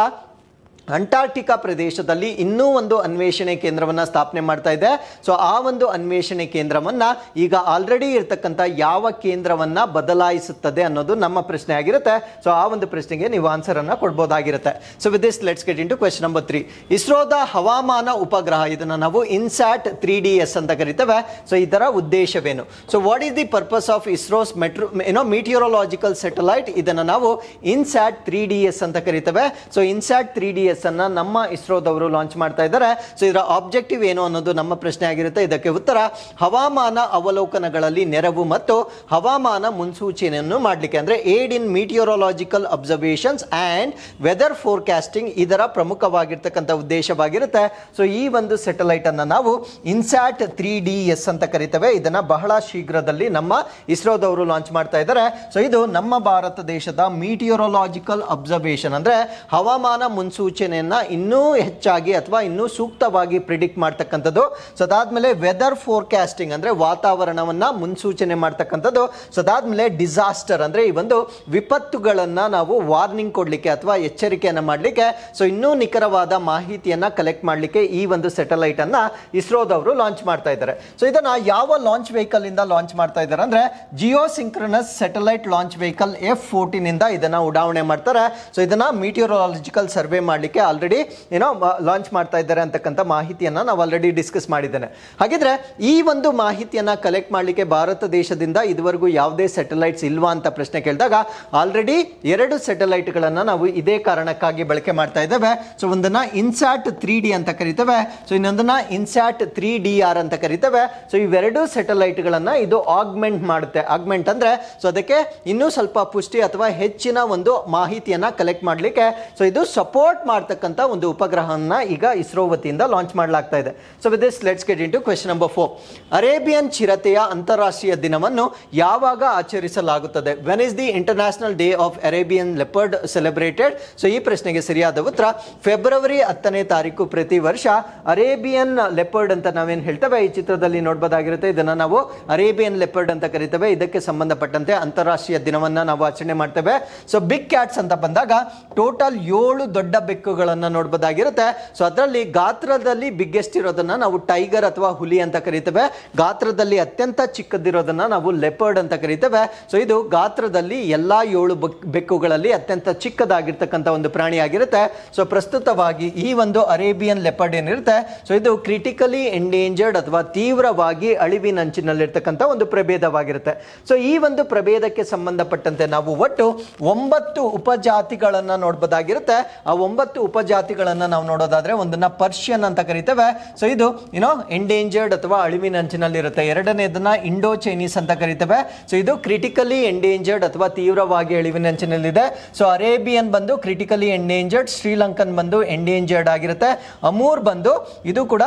ಅಂಟಾರ್ಟಿಕಾ ಪ್ರದೇಶದಲ್ಲಿ ಇನ್ನೂ ಒಂದು ಅನ್ವೇಷಣೆ ಕೇಂದ್ರವನ್ನು ಸ್ಥಾಪನೆ ಮಾಡ್ತಾ ಇದೆ ಸೊ ಆ ಒಂದು ಅನ್ವೇಷಣೆ ಕೇಂದ್ರವನ್ನು ಈಗ ಆಲ್ರೆಡಿ ಇರತಕ್ಕಂಥ ಯಾವ ಕೇಂದ್ರವನ್ನು ಬದಲಾಯಿಸುತ್ತದೆ ಅನ್ನೋದು ನಮ್ಮ ಪ್ರಶ್ನೆ ಆಗಿರುತ್ತೆ ಸೊ ಆ ಒಂದು ಪ್ರಶ್ನೆಗೆ ನೀವು ಆನ್ಸರನ್ನು ಕೊಡ್ಬೋದಾಗಿರುತ್ತೆ so with this let's get in to question number three ಇಸ್ರೋದ ಹವಾಮಾನ ಉಪಗ್ರಹ ಇದನ್ನು ನಾವು ಇನ್ಸ್ಯಾಟ್ ತ್ರೀ ಡಿ ಎಸ್ ಅಂತ ಕರಿತೇವೆ ಸೊ ಇದರ ಉದ್ದೇಶವೇನು so what is the purpose of ISRO's metro ಏನೋ ಮೀಟಿಯೋರಾಲಜಿಕಲ್ ಸೆಟಲೈಟ್ ಇದನ್ನು ನಾವು ಇನ್ಸ್ಯಾಟ್ ತ್ರೀ ಡಿ ಎಸ್ ಅಂತ ಕರಿತೇವೆ so INSAT three D S S ಅನ್ನ ನಮ್ಮ ಇಸ್ರೋದವರು ಲಾಂಚ್ ಮಾಡ್ತಾ ಇದ್ದಾರೆ ಸೊ ಇದರ ಆಬ್ಜೆಕ್ಟಿವ್ ಏನು ಅನ್ನೋದು ನಮ್ಮ ಪ್ರಶ್ನೆ ಆಗಿರುತ್ತೆ ಇದಕ್ಕೆ ಉತ್ತರ ಹವಾಮಾನ ಅವಲೋಕನಗಳಲ್ಲಿ ನೆರವು ಮತ್ತು ಹವಾಮಾನ ಮುನ್ಸೂಚನೆಯನ್ನು ಮಾಡಲಿಕ್ಕೆ ಅಂದ್ರೆ aid in meteorological observations and weather forecasting ಇದರ ಪ್ರಮುಖವಾಗಿರ್ತಕ್ಕಂಥ ಉದ್ದೇಶವಾಗಿರುತ್ತೆ ಸೊ ಈ ಒಂದು ಸೆಟಲೈಟ್ ಅನ್ನ ನಾವು ಇನ್ಸ್ಯಾಟ್ ತ್ರೀ ಡಿ ಎಸ್ ಅಂತ ಕರಿತೇವೆ ಇದನ್ನ ಬಹಳ ಶೀಘ್ರದಲ್ಲಿ ನಮ್ಮ ಇಸ್ರೋದವರು ಲಾಂಚ್ ಮಾಡ್ತಾ ಇದ್ದಾರೆ ಸೊ ಇದು ನಮ್ಮ ಭಾರತ ದೇಶದ ಮೀಟಿಯೋರಾಲಜಿಕಲ್ ಅಬ್ಸರ್ವೇಷನ್ ಅಂದ್ರೆ ಹವಾಮಾನ ಮುನ್ಸೂಚನೆ ಸೂಚನೆಯನ್ನು ಇನ್ನೂ ಹೆಚ್ಚಾಗಿ ಅಥವಾ ಇನ್ನೂ ಸೂಕ್ತವಾಗಿ ಪ್ರಿಡಿಕ್ಟ್ ಮಾಡ್ತಕ್ಕಂಥದ್ದು ಸೊ ಅದಾದಮೇಲೆ ವೆದರ್ ಫೋರ್ಕಾಸ್ಟಿಂಗ್ ಅಂದ್ರೆ ವಾತಾವರಣವನ್ನ ಮುನ್ಸೂಚನೆ ಮಾಡ್ತಕ್ಕಂಥದ್ದು ಸೊ ಅದಾದಮೇಲೆ ಡಿಸಾಸ್ಟರ್ ಅಂದ್ರೆ ಈ ಒಂದು ವಿಪತ್ತುಗಳನ್ನ ನಾವು ವಾರ್ನಿಂಗ್ ಕೊಡಲಿಕ್ಕೆ ಅಥವಾ ಎಚ್ಚರಿಕೆಯನ್ನ ಮಾಡಲಿಕ್ಕೆ ಸೊ ಇನ್ನೂ ನಿಖರವಾದ ಮಾಹಿತಿಯನ್ನ ಕಲೆಕ್ಟ್ ಮಾಡಲಿಕ್ಕೆ ಈ ಒಂದು ಸೆಟಲೈಟನ್ನು ಇಸ್ರೋದವರು ಲಾಂಚ್ ಮಾಡ್ತಾ ಇದ್ದಾರೆ ಸೊ ಇದನ್ನ ಯಾವ ಲಾಂಚ್ ವೆಹಿಕಲ್ ವೆಹಿಕಲಿಂದ ಲಾಂಚ್ ಮಾಡ್ತಾ ಇದ್ದಾರೆ ಅಂದರೆ geosynchronous satellite launch vehicle F ಫೋರ್ಟೀನಿಂದ ಇದನ್ನ ಉಡಾವಣೆ ಮಾಡ್ತಾರೆ ಸೊ ಇದನ್ನ ಮೀಟಿಯೋರಾಲಜಿಕಲ್ ಸರ್ವೆ ಮಾಡಲಿಕ್ಕೆ ಆಲ್ರೆಡಿ ಏನೋ ಲಾಂಚ್ ಮಾಡ್ತಾ ಇದ್ದಾರೆ ಅಂತಕ್ಕಂಥ ಮಾಹಿತಿಯನ್ನು ನಾವು ಆಲ್ರೆಡಿ ಡಿಸ್ಕಸ್ ಮಾಡಿದ್ದೇನೆ ಹಾಗಿದ್ರೆ ಈ ಒಂದು ಮಾಹಿತಿಯನ್ನು ಕಲೆಕ್ಟ್ ಮಾಡಲಿಕ್ಕೆ ಭಾರತ ದೇಶದಿಂದ ಇದುವರೆಗೂ ಯಾವುದೇ ಸ್ಯಾಟಲೈಟ್ಸ್ ಇಲ್ವಾ ಅಂತ ಪ್ರಶ್ನೆ ಕೇಳಿದಾಗ ಆಲ್ರೆಡಿ ಎರಡು ಸ್ಯಾಟಲೈಟ್ಗಳನ್ನು ನಾವು ಇದೇ ಕಾರಣಕ್ಕಾಗಿ ಬಳಕೆ ಮಾಡ್ತಾ ಇದ್ದೇವೆ ಸೊ ಒಂದನ್ನು ಇನ್ಸ್ಯಾಟ್ ತ್ರೀ ಡಿ ಅಂತ ಕರಿತೇವೆ ಸೊ ಇನ್ನೊಂದನ್ನು ಇನ್ಸ್ಯಾಟ್ ತ್ರೀ ಡಿ ಆರ್ ಅಂತ ಕರಿತೇವೆ ಸೊ ಇವೆರಡು ಸ್ಯಾಟಲೈಟ್ಗಳನ್ನು ಇದು ಆಗ್ಮೆಂಟ್ ಮಾಡುತ್ತೆ ಆಗ್ಮೆಂಟ್ ಅಂದರೆ ಸೊ ಅದಕ್ಕೆ ಇನ್ನೂ ಸ್ವಲ್ಪ ಪುಷ್ಟಿ ಅಥವಾ ಹೆಚ್ಚಿನ ಒಂದು ಮಾಹಿತಿಯನ್ನು ಕಲೆಕ್ಟ್ ಮಾಡಲಿಕ್ಕೆ ಸೊ ಇದು ಸಪೋರ್ಟ್ ಮಾಡ್ತಾ ಮಾಡ್ತಕ್ಕಂಥ ಒಂದು ಉಪಗ್ರಹವನ್ನ ಈಗ ಇಸ್ರೋ ವತಿಯಿಂದ ಲಾಂಚ್ ಮಾಡಲಾಗ್ತಾ ಇದೆ so with this let's get into to question number four Arabian ಚಿರತೆಯ ಅಂತಾರಾಷ್ಟ್ರೀಯ ದಿನವನ್ನು ಯಾವಾಗ ಆಚರಿಸಲಾಗುತ್ತದೆ when is the international day of Arabian leopard celebrated so ಈ ಪ್ರಶ್ನೆಗೆ ಸರಿಯಾದ ಉತ್ತರ ಫೆಬ್ರವರಿ ಹತ್ತನೇ ತಾರೀಕು ಪ್ರತಿ ವರ್ಷ ಅರೇಬಿಯನ್ ಲೆಪರ್ಡ್ ಅಂತ ನಾವೇನು ಹೇಳ್ತೇವೆ ಈ ಚಿತ್ರದಲ್ಲಿ ನೋಡಬಹುದಾಗಿರುತ್ತೆ ಇದನ್ನು ನಾವು ಅರೇಬಿಯನ್ ಲೆಪರ್ಡ್ ಅಂತ ಕರಿತೇವೆ ಇದಕ್ಕೆ ಸಂಬಂಧಪಟ್ಟಂತೆ ಅಂತಾರಾಷ್ಟ್ರೀಯ ದಿನವನ್ನು ನಾವು ಆಚರಣೆ ಮಾಡ್ತೇವೆ ಸೊ ಬಿಗ್ ಕ್ಯಾಟ್ಸ್ ಅಂತ ಬಂದಾಗ ಟೋಟಲ್ ಏಳು ದೊಡ್ಡ ಬೆಕ್ಕು ನೋಡಬಹುದಾಗಿರುತ್ತೆ ಸೊ ಅದರಲ್ಲಿ ಗಾತ್ರದಲ್ಲಿ ಬಿಗ್ಗೆಸ್ಟ್ ಇರೋದನ್ನ ನಾವು ಟೈಗರ್ ಅಥವಾ ಹುಲಿ ಅಂತ ಕರಿತೇವೆ ಗಾತ್ರದಲ್ಲಿ ಅತ್ಯಂತ ಚಿಕ್ಕದಿರೋದನ್ನ ನಾವು ಲೆಪರ್ಡ್ ಅಂತ ಕರಿತೇವೆ ಸೊ ಇದು ಗಾತ್ರದಲ್ಲಿ ಎಲ್ಲಾ ಏಳು ಬೆಕ್ಕುಗಳಲ್ಲಿ ಅತ್ಯಂತ ಚಿಕ್ಕದಾಗಿರ್ತಕ್ಕಂಥ ಒಂದು ಪ್ರಾಣಿ ಆಗಿರುತ್ತೆ ಸೊ ಪ್ರಸ್ತುತವಾಗಿ ಈ ಒಂದು ಅರೇಬಿಯನ್ ಲೆಪರ್ಡ್ ಏನಿರುತ್ತೆ ಸೊ ಇದು ಕ್ರಿಟಿಕಲಿ ಎಂಡೇಂಜರ್ಡ್ ಅಥವಾ ತೀವ್ರವಾಗಿ ಅಳಿವಿನಂಚಿನಲ್ಲಿರ್ತಕ್ಕಂಥ ಒಂದು ಪ್ರಭೇದವಾಗಿರುತ್ತೆ ಸೊ ಈ ಒಂದು ಪ್ರಭೇದಕ್ಕೆ ಸಂಬಂಧಪಟ್ಟಂತೆ ನಾವು ಒಟ್ಟು ಒಂಬತ್ತು ಉಪಜಾತಿಗಳನ್ನು ನೋಡಬಹುದಾಗಿರುತ್ತೆ ಆ ಒಂಬತ್ತು ಒಂಬತ್ತು ಉಪಜಾತಿಗಳನ್ನು ನಾವು ನೋಡೋದಾದ್ರೆ ಒಂದನ್ನು ಪರ್ಷಿಯನ್ ಅಂತ ಕರಿತೇವೆ ಸೊ ಇದು ಏನೋ ಎಂಡೇಂಜರ್ಡ್ ಅಥವಾ ಅಳಿವಿನಂಚಿನಲ್ಲಿರುತ್ತೆ ಎರಡನೇದನ್ನು ಇಂಡೋ ಚೈನೀಸ್ ಅಂತ ಕರಿತೇವೆ ಸೊ ಇದು ಕ್ರಿಟಿಕಲಿ ಎಂಡೇಂಜರ್ಡ್ ಅಥವಾ ತೀವ್ರವಾಗಿ ಅಳಿವಿನಂಚಿನಲ್ಲಿದೆ ಸೊ ಅರೇಬಿಯನ್ ಬಂದು ಕ್ರಿಟಿಕಲಿ ಎಂಡೇಂಜರ್ಡ್ ಶ್ರೀಲಂಕನ್ ಬಂದು ಎಂಡೇಂಜರ್ಡ್ ಆಗಿರುತ್ತೆ ಅಮೂರ್ ಬಂದು ಇದು ಕೂಡ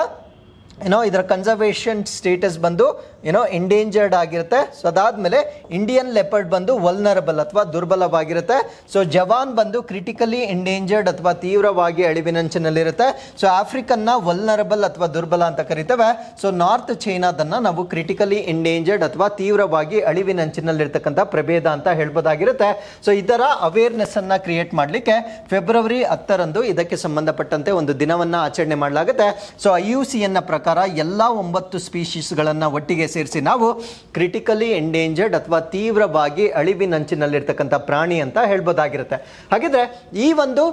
ಏನೋ ಇದರ ಕನ್ಸರ್ವೇಷನ್ ಸ್ಟೇಟಸ್ ಬಂದು ಏನೋ ಎಂಡೇಂಜರ್ಡ್ ಆಗಿರುತ್ತೆ ಸೊ ಅದಾದಮೇಲೆ ಇಂಡಿಯನ್ ಲೆಪರ್ಡ್ ಬಂದು ವಲ್ನರಬಲ್ ಅಥವಾ ದುರ್ಬಲವಾಗಿರುತ್ತೆ ಸೊ ಜವಾನ್ ಬಂದು ಕ್ರಿಟಿಕಲಿ ಎಂಡೇಂಜರ್ಡ್ ಅಥವಾ ತೀವ್ರವಾಗಿ ಅಳಿವಿನಂಚಿನಲ್ಲಿರುತ್ತೆ ಸೊ ಆಫ್ರಿಕನ್ನ ವಲ್ನರಬಲ್ ಅಥವಾ ದುರ್ಬಲ ಅಂತ ಕರಿತೇವೆ ಸೊ ನಾರ್ತ್ ಚೈನಾದನ್ನು ನಾವು ಕ್ರಿಟಿಕಲಿ ಎಂಡೇಂಜರ್ಡ್ ಅಥವಾ ತೀವ್ರವಾಗಿ ಅಳಿವಿನಂಚಿನಲ್ಲಿರ್ತಕ್ಕಂಥ ಪ್ರಭೇದ ಅಂತ ಹೇಳ್ಬೋದಾಗಿರುತ್ತೆ ಸೊ ಇದರ ಅವೇರ್ನೆಸ್ಸನ್ನು ಕ್ರಿಯೇಟ್ ಮಾಡಲಿಕ್ಕೆ ಫೆಬ್ರವರಿ ಹತ್ತರಂದು ಇದಕ್ಕೆ ಸಂಬಂಧಪಟ್ಟಂತೆ ಒಂದು ದಿನವನ್ನು ಆಚರಣೆ ಮಾಡಲಾಗುತ್ತೆ ಸೊ ಐ ಯು ಸಿಯನ್ನು ಪ್ರಕಾರ ಪ್ರಕಾರ ಎಲ್ಲ ಒಂಬತ್ತು ಸ್ಪೀಶೀಸ್ಗಳನ್ನು ಒಟ್ಟಿಗೆ ಸೇರಿಸಿ ನಾವು ಕ್ರಿಟಿಕಲಿ ಎಂಡೇಂಜರ್ಡ್ ಅಥವಾ ತೀವ್ರವಾಗಿ ಅಳಿವಿನಂಚಿನಲ್ಲಿರ್ತಕ್ಕಂಥ ಪ್ರಾಣಿ ಅಂತ ಹೇಳ್ಬೋದಾಗಿರುತ್ತೆ ಹಾಗಿದ್ರೆ ಈ ಒಂದು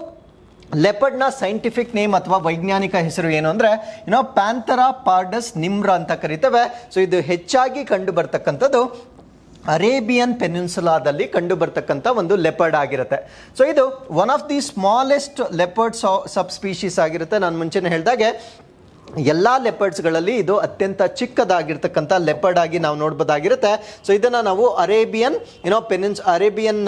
ಲೆಪರ್ಡ್ನ ಸೈಂಟಿಫಿಕ್ ನೇಮ್ ಅಥವಾ ವೈಜ್ಞಾನಿಕ ಹೆಸರು ಏನು ಅಂದರೆ ಏನೋ ಪ್ಯಾಂಥರಾ ಪಾರ್ಡಸ್ ನಿಮ್ರ ಅಂತ ಕರಿತೇವೆ ಸೊ ಇದು ಹೆಚ್ಚಾಗಿ ಕಂಡು ಬರ್ತಕ್ಕಂಥದ್ದು ಅರೇಬಿಯನ್ ಪೆನ್ಯುನ್ಸುಲಾದಲ್ಲಿ ಕಂಡು ಬರ್ತಕ್ಕಂಥ ಒಂದು ಲೆಪರ್ಡ್ ಆಗಿರುತ್ತೆ ಸೊ ಇದು one of the smallest leopard subspecies ಆಗಿರುತ್ತೆ ನಾನು ಮುಂಚೆನೇ ಹೇಳಿದಾಗೆ ಎಲ್ಲ ಲೆಪರ್ಡ್ಸ್ಗಳಲ್ಲಿ ಇದು ಅತ್ಯಂತ ಚಿಕ್ಕದಾಗಿರ್ತಕ್ಕಂಥ ಲೆಪರ್ಡ್ ಆಗಿ ನಾವು ನೋಡ್ಬೋದಾಗಿರುತ್ತೆ ಸೊ ಇದನ್ನು ನಾವು ಅರೇಬಿಯನ್ ಏನೋ ಪೆನಿನ್ಸ್ ಅರೇಬಿಯನ್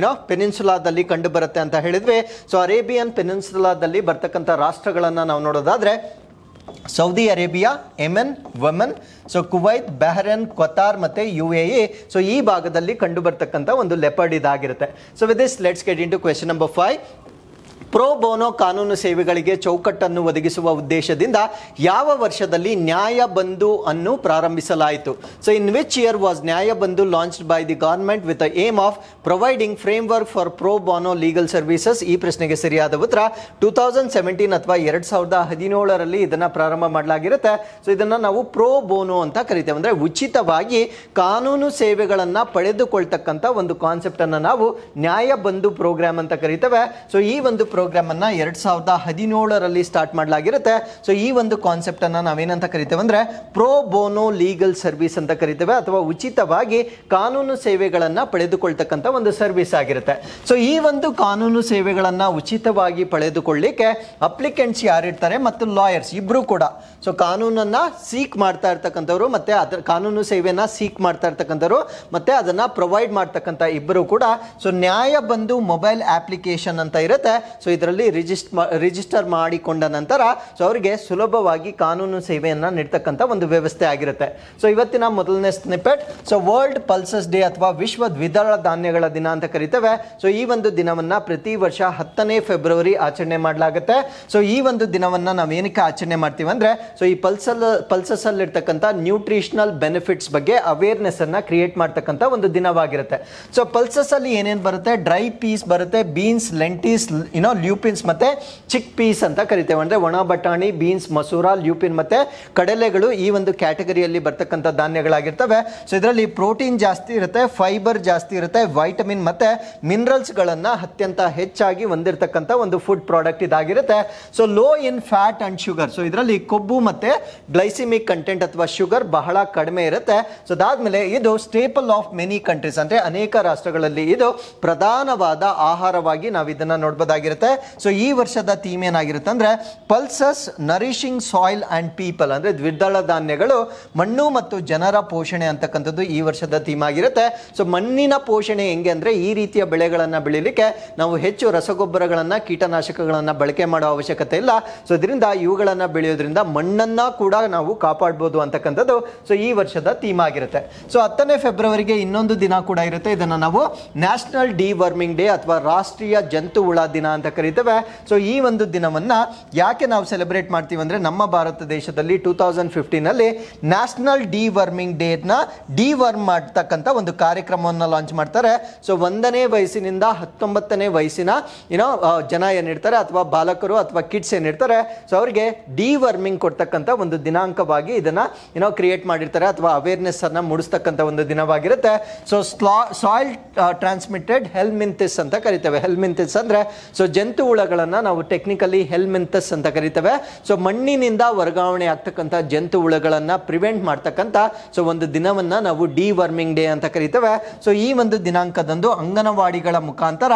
ಏನೋ ಪೆನಿನ್ಸುಲಾದಲ್ಲಿ ಕಂಡು ಬರುತ್ತೆ ಅಂತ ಹೇಳಿದ್ವಿ ಸೊ ಅರೇಬಿಯನ್ ಪೆನಿನ್ಸುಲಾದಲ್ಲಿ ಬರ್ತಕ್ಕಂಥ ರಾಷ್ಟ್ರಗಳನ್ನು ನಾವು ನೋಡೋದಾದರೆ Saudi Arabia Yemen Oman so Kuwait Bahrain Qatar ಮತ್ತು ಯು ಎ ಇ ಸೊ ಈ ಭಾಗದಲ್ಲಿ ಕಂಡು ಬರ್ತಕ್ಕಂಥ ಒಂದು ಲೆಪರ್ಡ್ ಇದಾಗಿರುತ್ತೆ so with this let's get in to question number five pro bono ಕಾನೂನು ಸೇವೆಗಳಿಗೆ ಚೌಕಟ್ಟನ್ನು ಒದಗಿಸುವ ಉದ್ದೇಶದಿಂದ ಯಾವ ವರ್ಷದಲ್ಲಿ ನ್ಯಾಯ ಬಂಧು ಅನ್ನು ಪ್ರಾರಂಭಿಸಲಾಯಿತು so in which year was Nyaya Bandhu launched by the government with aim of providing framework for pro bono legal services ಈ ಪ್ರಶ್ನೆಗೆ ಸರಿಯಾದ ಉತ್ತರ ಟೂ ತೌಸಂಡ್ ಸೆವೆಂಟೀನ್ ಅಥವಾ ಎರಡ್ ಸಾವಿರದ ಹದಿನೇಳರಲ್ಲಿ ಇದನ್ನು ಪ್ರಾರಂಭ ಮಾಡಲಾಗಿರುತ್ತೆ ಸೊ ಇದನ್ನು ನಾವು ಪ್ರೋ ಬೋನೋ ಅಂತ ಕರಿತೇವೆ ಅಂದರೆ ಉಚಿತವಾಗಿ ಕಾನೂನು ಸೇವೆಗಳನ್ನು ಪಡೆದುಕೊಳ್ತಕ್ಕಂಥ ಒಂದು ಕಾನ್ಸೆಪ್ಟ್ ಅನ್ನು ನಾವು ನ್ಯಾಯ ಬಂಧು ಪ್ರೋಗ್ರಾಮ್ ಅಂತ ಕರಿತೇವೆ ಸೊ ಈ ಒಂದು ಅನ್ನ ಎರಡ್ ಸಾವಿರದ ಹದಿನೇಳರಲ್ಲಿ ಸ್ಟಾರ್ಟ್ ಮಾಡಲಾಗಿರುತ್ತೆ ಸೊ ಈ ಒಂದು ಕಾನ್ಸೆಪ್ಟ್ ಅನ್ನ ನಾವೇನಂತ ಕರಿತೇವೆ ಅಂದ್ರೆ ಪ್ರೋ ಬೋನೋ ಲೀಗಲ್ ಸರ್ವಿಸ್ ಅಂತ ಕರಿತೇವೆ ಅಥವಾ ಉಚಿತವಾಗಿ ಕಾನೂನು ಸೇವೆಗಳನ್ನ ಪಡೆದುಕೊಳ್ತಕ್ಕಂಥ ಒಂದು ಸರ್ವಿಸ್ ಆಗಿರುತ್ತೆ ಸೊ ಈ ಒಂದು ಕಾನೂನು ಸೇವೆಗಳನ್ನ ಉಚಿತವಾಗಿ ಪಡೆದುಕೊಳ್ಳಿಕ್ಕೆ ಅಪ್ಲಿಕೆಂಟ್ಸ್ ಯಾರಿರ್ತಾರೆ ಮತ್ತು ಲಾಯರ್ಸ್ ಇಬ್ರು ಕೂಡ ಸೊ ಕಾನೂನನ್ನ ಸೀಕ್ ಮಾಡ್ತಾ ಇರ್ತಕ್ಕಂಥವ್ರು ಮತ್ತೆ ಅದರ ಕಾನೂನು ಸೇವೆಯನ್ನ ಸೀಕ್ ಮಾಡ್ತಾ ಇರ್ತಕ್ಕಂಥವ್ರು ಮತ್ತೆ ಅದನ್ನ ಪ್ರೊವೈಡ್ ಮಾಡ್ತಕ್ಕಂಥ ಇಬ್ಬರು ಕೂಡ ಸೊ ನ್ಯಾಯ ಬಂದು ಮೊಬೈಲ್ ಅಪ್ಲಿಕೇಶನ್ ಅಂತ ಇರುತ್ತೆ ಸೊ ಇದರಲ್ಲಿ ರಿಜಿಸ್ಟ್ ರಿಜಿಸ್ಟರ್ ಮಾಡಿಕೊಂಡ ನಂತರ ಸೊ ಅವರಿಗೆ ಸುಲಭವಾಗಿ ಕಾನೂನು ಸೇವೆಯನ್ನು ನೀಡ್ತಕ್ಕಂಥ ಒಂದು ವ್ಯವಸ್ಥೆ ಆಗಿರುತ್ತೆ ಸೊ ಇವತ್ತಿನ ಮೊದಲನೇ snippet so world pulses day ಅಥವಾ ವಿಶ್ವ ದ್ವಿದಳ ಧಾನ್ಯಗಳ ದಿನ ಅಂತ ಕರಿತೇವೆ ಸೊ ಈ ಒಂದು ದಿನವನ್ನು ಪ್ರತಿ ವರ್ಷ ಹತ್ತನೇ ಫೆಬ್ರವರಿ ಆಚರಣೆ ಮಾಡಲಾಗುತ್ತೆ ಸೊ ಈ ಒಂದು ದಿನವನ್ನು ನಾವು ಏನಕ್ಕೆ ಆಚರಣೆ ಮಾಡ್ತೀವಿ ಅಂದರೆ ಸೊ ಈ ಪಲ್ಸಲ್ ಪಲ್ಸಸ್ಸಲ್ಲಿರ್ತಕ್ಕಂಥ ನ್ಯೂಟ್ರಿಷನಲ್ ಬೆನಿಫಿಟ್ಸ್ ಬಗ್ಗೆ ಅವೇರ್ನೆಸ್ಸನ್ನು ಕ್ರಿಯೇಟ್ ಮಾಡ್ತಕ್ಕಂಥ ಒಂದು ದಿನವಾಗಿರುತ್ತೆ ಸೊ ಅಲ್ಲಿ ಏನೇನು ಬರುತ್ತೆ ಡ್ರೈ ಪೀಸ್ ಬರುತ್ತೆ ಬೀನ್ಸ್ ಲೆಂಟೀಸ್ ಯುನೋ ಲ್ಯೂಪಿನ್ಸ್ ಮತ್ತು ಚಿಕ್ ಪೀಸ್ ಅಂತ ಕರಿತೇವೆ ಅಂದರೆ ಒಣ ಬಟಾಣಿ ಬೀನ್ಸ್ ಮಸೂರ ಲ್ಯೂಪಿನ್ ಮತ್ತು ಕಡಲೆಗಳು ಈ ಒಂದು ಕ್ಯಾಟಗರಿಯಲ್ಲಿ ಬರ್ತಕ್ಕಂಥ ಧಾನ್ಯಗಳಾಗಿರ್ತವೆ ಸೊ ಇದರಲ್ಲಿ ಪ್ರೋಟೀನ್ ಜಾಸ್ತಿ ಇರುತ್ತೆ ಫೈಬರ್ ಜಾಸ್ತಿ ಇರುತ್ತೆ ವೈಟಮಿನ್ ಮತ್ತು ಮಿನರಲ್ಸ್ಗಳನ್ನು ಅತ್ಯಂತ ಹೆಚ್ಚಾಗಿ ಹೊಂದಿರತಕ್ಕಂಥ ಒಂದು ಫುಡ್ ಪ್ರಾಡಕ್ಟ್ ಇದಾಗಿರುತ್ತೆ so low in fat and sugar so ಇದರಲ್ಲಿ ಕೊಬ್ಬು ಮತ್ತು ಗ್ಲೈಸಿಮಿಕ್ ಕಂಟೆಂಟ್ ಅಥವಾ ಶುಗರ್ ಬಹಳ ಕಡಿಮೆ ಇರುತ್ತೆ ಸೊ ಅದಾದಮೇಲೆ ಇದು ಸ್ಟೇಪಲ್ ಆಫ್ ಮೆನಿ ಕಂಟ್ರೀಸ್ ಅಂದರೆ ಅನೇಕ ರಾಷ್ಟ್ರಗಳಲ್ಲಿ ಇದು ಪ್ರಧಾನವಾದ ಆಹಾರವಾಗಿ ನಾವು ಇದನ್ನು ನೋಡ್ಬೋದಾಗಿರುತ್ತೆ ಸೊ ಈ ವರ್ಷದ ಥೀಮ್ ಏನಾಗಿರುತ್ತೆ ಅಂದರೆ pulses nourishing soil and people ಅಂದರೆ ದ್ವಿದಳ ಧಾನ್ಯಗಳು ಮಣ್ಣು ಮತ್ತು ಜನರ ಪೋಷಣೆ ಅಂತಕ್ಕಂಥದ್ದು ಈ ವರ್ಷದ ಥೀಮ್ ಆಗಿರುತ್ತೆ ಸೊ ಮಣ್ಣಿನ ಪೋಷಣೆ ಹೆಂಗೆ ಅಂದರೆ ಈ ರೀತಿಯ ಬೆಳೆಗಳನ್ನು ಬೆಳೀಲಿಕ್ಕೆ ನಾವು ಹೆಚ್ಚು ರಸಗೊಬ್ಬರಗಳನ್ನು ಕೀಟನಾಶಕಗಳನ್ನು ಬಳಕೆ ಮಾಡೋ ಅವಶ್ಯಕತೆ ಇಲ್ಲ ಸೊ ಇದರಿಂದ ಇವುಗಳನ್ನು ಬೆಳೆಯೋದ್ರಿಂದ ಮಣ್ಣನ್ನು ಕೂಡ ನಾವು ಕಾಪಾಡ್ಬೋದು ಅಂತಕ್ಕಂಥದ್ದು ಸೊ ಈ ವರ್ಷದ ಥೀಮ್ ಆಗಿರುತ್ತೆ ಸೊ ಹತ್ತನೇ ಫೆಬ್ರವರಿಗೆ ಇನ್ನೊಂದು ದಿನ ಕೂಡ ಇರುತ್ತೆ ಇದನ್ನು ನಾವು ನ್ಯಾಷನಲ್ ಡಿ ವರ್ಮಿಂಗ್ ಡೇ ಅಥವಾ ರಾಷ್ಟ್ರೀಯ ಜಂತು ಹುಳ ದಿನ ಅಂತ ಕರಿತೇವೆ ಸೊ ಈ ಒಂದು ದಿನವನ್ನು ಯಾಕೆ ನಾವು ಸೆಲೆಬ್ರೇಟ್ ಮಾಡ್ತೀವಿ ಅಂದರೆ ನಮ್ಮ ಭಾರತ ದೇಶದಲ್ಲಿ ಟೂ ತೌಸಂಡ್ ಫಿಫ್ಟೀನಲ್ಲಿ ನ್ಯಾಷನಲ್ ಡಿ ವರ್ಮಿಂಗ್ ಡೇನ ಡಿ ವರ್ಮ್ ಮಾಡ್ತಕ್ಕಂಥ ಒಂದು ಕಾರ್ಯಕ್ರಮವನ್ನು ಲಾಂಚ್ ಮಾಡ್ತಾರೆ ಸೊ ಒಂದನೇ ವಯಸ್ಸಿನಿಂದ ಹತ್ತೊಂಬತ್ತನೇ ವಯಸ್ಸಿನ ಏನೋ ಜನ ಏನಿರ್ತಾರೆ ಅಥವಾ ಬಾಲಕರು ಅಥವಾ ಕಿಡ್ಸ್ ಏನಿರ್ತಾರೆ ಸೊ ಅವರಿಗೆ ಡಿ ವರ್ಮಿಂಗ್ ಕೊಡ್ತಕ್ಕಂಥ ಒಂದು ದಿನಾಂಕವಾಗಿ ಇದನ್ನು ಏನೋ ಕ್ರಿಯೇಟ್ ಮಾಡಿರ್ತಾರೆ ಅಥವಾ ಅವೇರ್ನೆಸ್ ಅನ್ನು ಮೂಡಿಸ್ತಕ್ಕಂಥ ಒಂದು ದಿನವಾಗಿರುತ್ತೆ ಸೊ ಸ್ಲಾ ಸಾಯಿಲ್ ಟ್ರಾನ್ಸ್ಮಿಟೆಡ್ ಹೆಲ್ಮಿಂತಿಸ್ ಅಂತ ಕರಿತೇವೆ ಹೆಲ್ಮಿಂತಿಸ್ ಅಂದರೆ ಸೊ ಜನ್ ಜಂತು ಹುಳಗಳನ್ನು ನಾವು ಟೆಕ್ನಿಕಲಿ ಹೆಲ್ಮೆಂತಸ್ ಅಂತ ಕರಿತೇವೆ ಸೊ ಮಣ್ಣಿನಿಂದ ವರ್ಗಾವಣೆ ಆಗ್ತಕ್ಕಂಥ ಜಂತು ಹುಳಗಳನ್ನ ಪ್ರಿವೆಂಟ್ ಮಾಡ್ತಕ್ಕಂಥ ಸೊ ಒಂದು ದಿನವನ್ನ ನಾವು ಡಿ ವರ್ಮಿಂಗ್ ಡೇ ಅಂತ ಕರಿತೇವೆ ಸೊ ಈ ಒಂದು ದಿನಾಂಕದಂದು ಅಂಗನವಾಡಿಗಳ ಮುಖಾಂತರ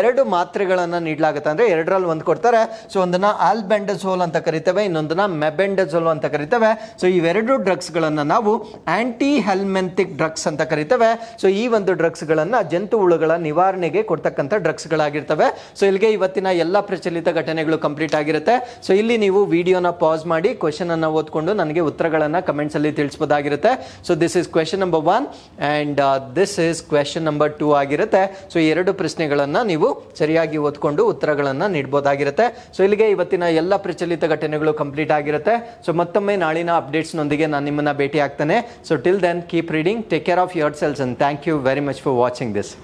ಎರಡು ಮಾತ್ರೆಗಳನ್ನು ನೀಡಲಾಗುತ್ತೆ ಅಂದರೆ ಎರಡರಲ್ಲಿ ಒಂದು ಕೊಡ್ತಾರೆ ಸೊ ಒಂದನ್ನ ಆಲ್ಬೆಂಡಸೋಲ್ ಅಂತ ಕರಿತೇವೆ ಇನ್ನೊಂದನ್ನ ಮೆಬೆಂಡಸೋಲ್ ಅಂತ ಕರಿತೇವೆ ಸೊ ಇವೆರಡು ಡ್ರಗ್ಸ್ಗಳನ್ನು ನಾವು ಆಂಟಿ ಹೆಲ್ಮೆಂತಿಕ್ ಡ್ರಗ್ಸ್ ಅಂತ ಕರಿತೇವೆ ಸೊ ಈ ಒಂದು ಡ್ರಗ್ಸ್ ಗಳನ್ನ ಜಂತು ಹುಳುಗಳ ನಿವಾರಣೆಗೆ ಕೊಡ್ತಕ್ಕಂಥ ಗಳಾಗಿರ್ತವೆ ಸೊ ಇಲ್ಲಿಗೆ ಇವತ್ತಿನ ಎಲ್ಲ ಪ್ರಚಲಿತ ಘಟನೆಗಳು ಕಂಪ್ಲೀಟ್ ಆಗಿರುತ್ತೆ ಸೊ ಇಲ್ಲಿ ನೀವು ವಿಡಿಯೋನ ಪಾಸ್ ಮಾಡಿ ಕ್ವಶನ್ ಅನ್ನ ಓದ್ಕೊಂಡು ನನಗೆ ಉತ್ತರಗಳನ್ನು ಕಮೆಂಟ್ಸ್ ಅಲ್ಲಿ ತಿಳಿಸಬಹುದಾಗಿರುತ್ತೆ so this is question number one and this is question number two ಆಗಿರುತ್ತೆ ಸೊ ಎರಡು ಪ್ರಶ್ನೆಗಳನ್ನ ನೀವು ಸರಿಯಾಗಿ ಓದ್ಕೊಂಡು ಉತ್ತರಗಳನ್ನ ನೀಡಬಹುದಾಗಿರುತ್ತೆ ಸೊ ಇಲ್ಲಿಗೆ ಇವತ್ತಿನ ಎಲ್ಲ ಪ್ರಚಲಿತ ಘಟನೆಗಳು ಕಂಪ್ಲೀಟ್ ಆಗಿರುತ್ತೆ ಸೊ ಮತ್ತೊಮ್ಮೆ ನಾಳಿನ ಅಪ್ಡೇಟ್ಸ್ ನೊಂದಿಗೆ ನಾನು ನಿಮ್ಮನ್ನ ಭೇಟಿ ಆಗ್ತೇನೆ so till then keep reading take care of yourselves and thank you very much for watching this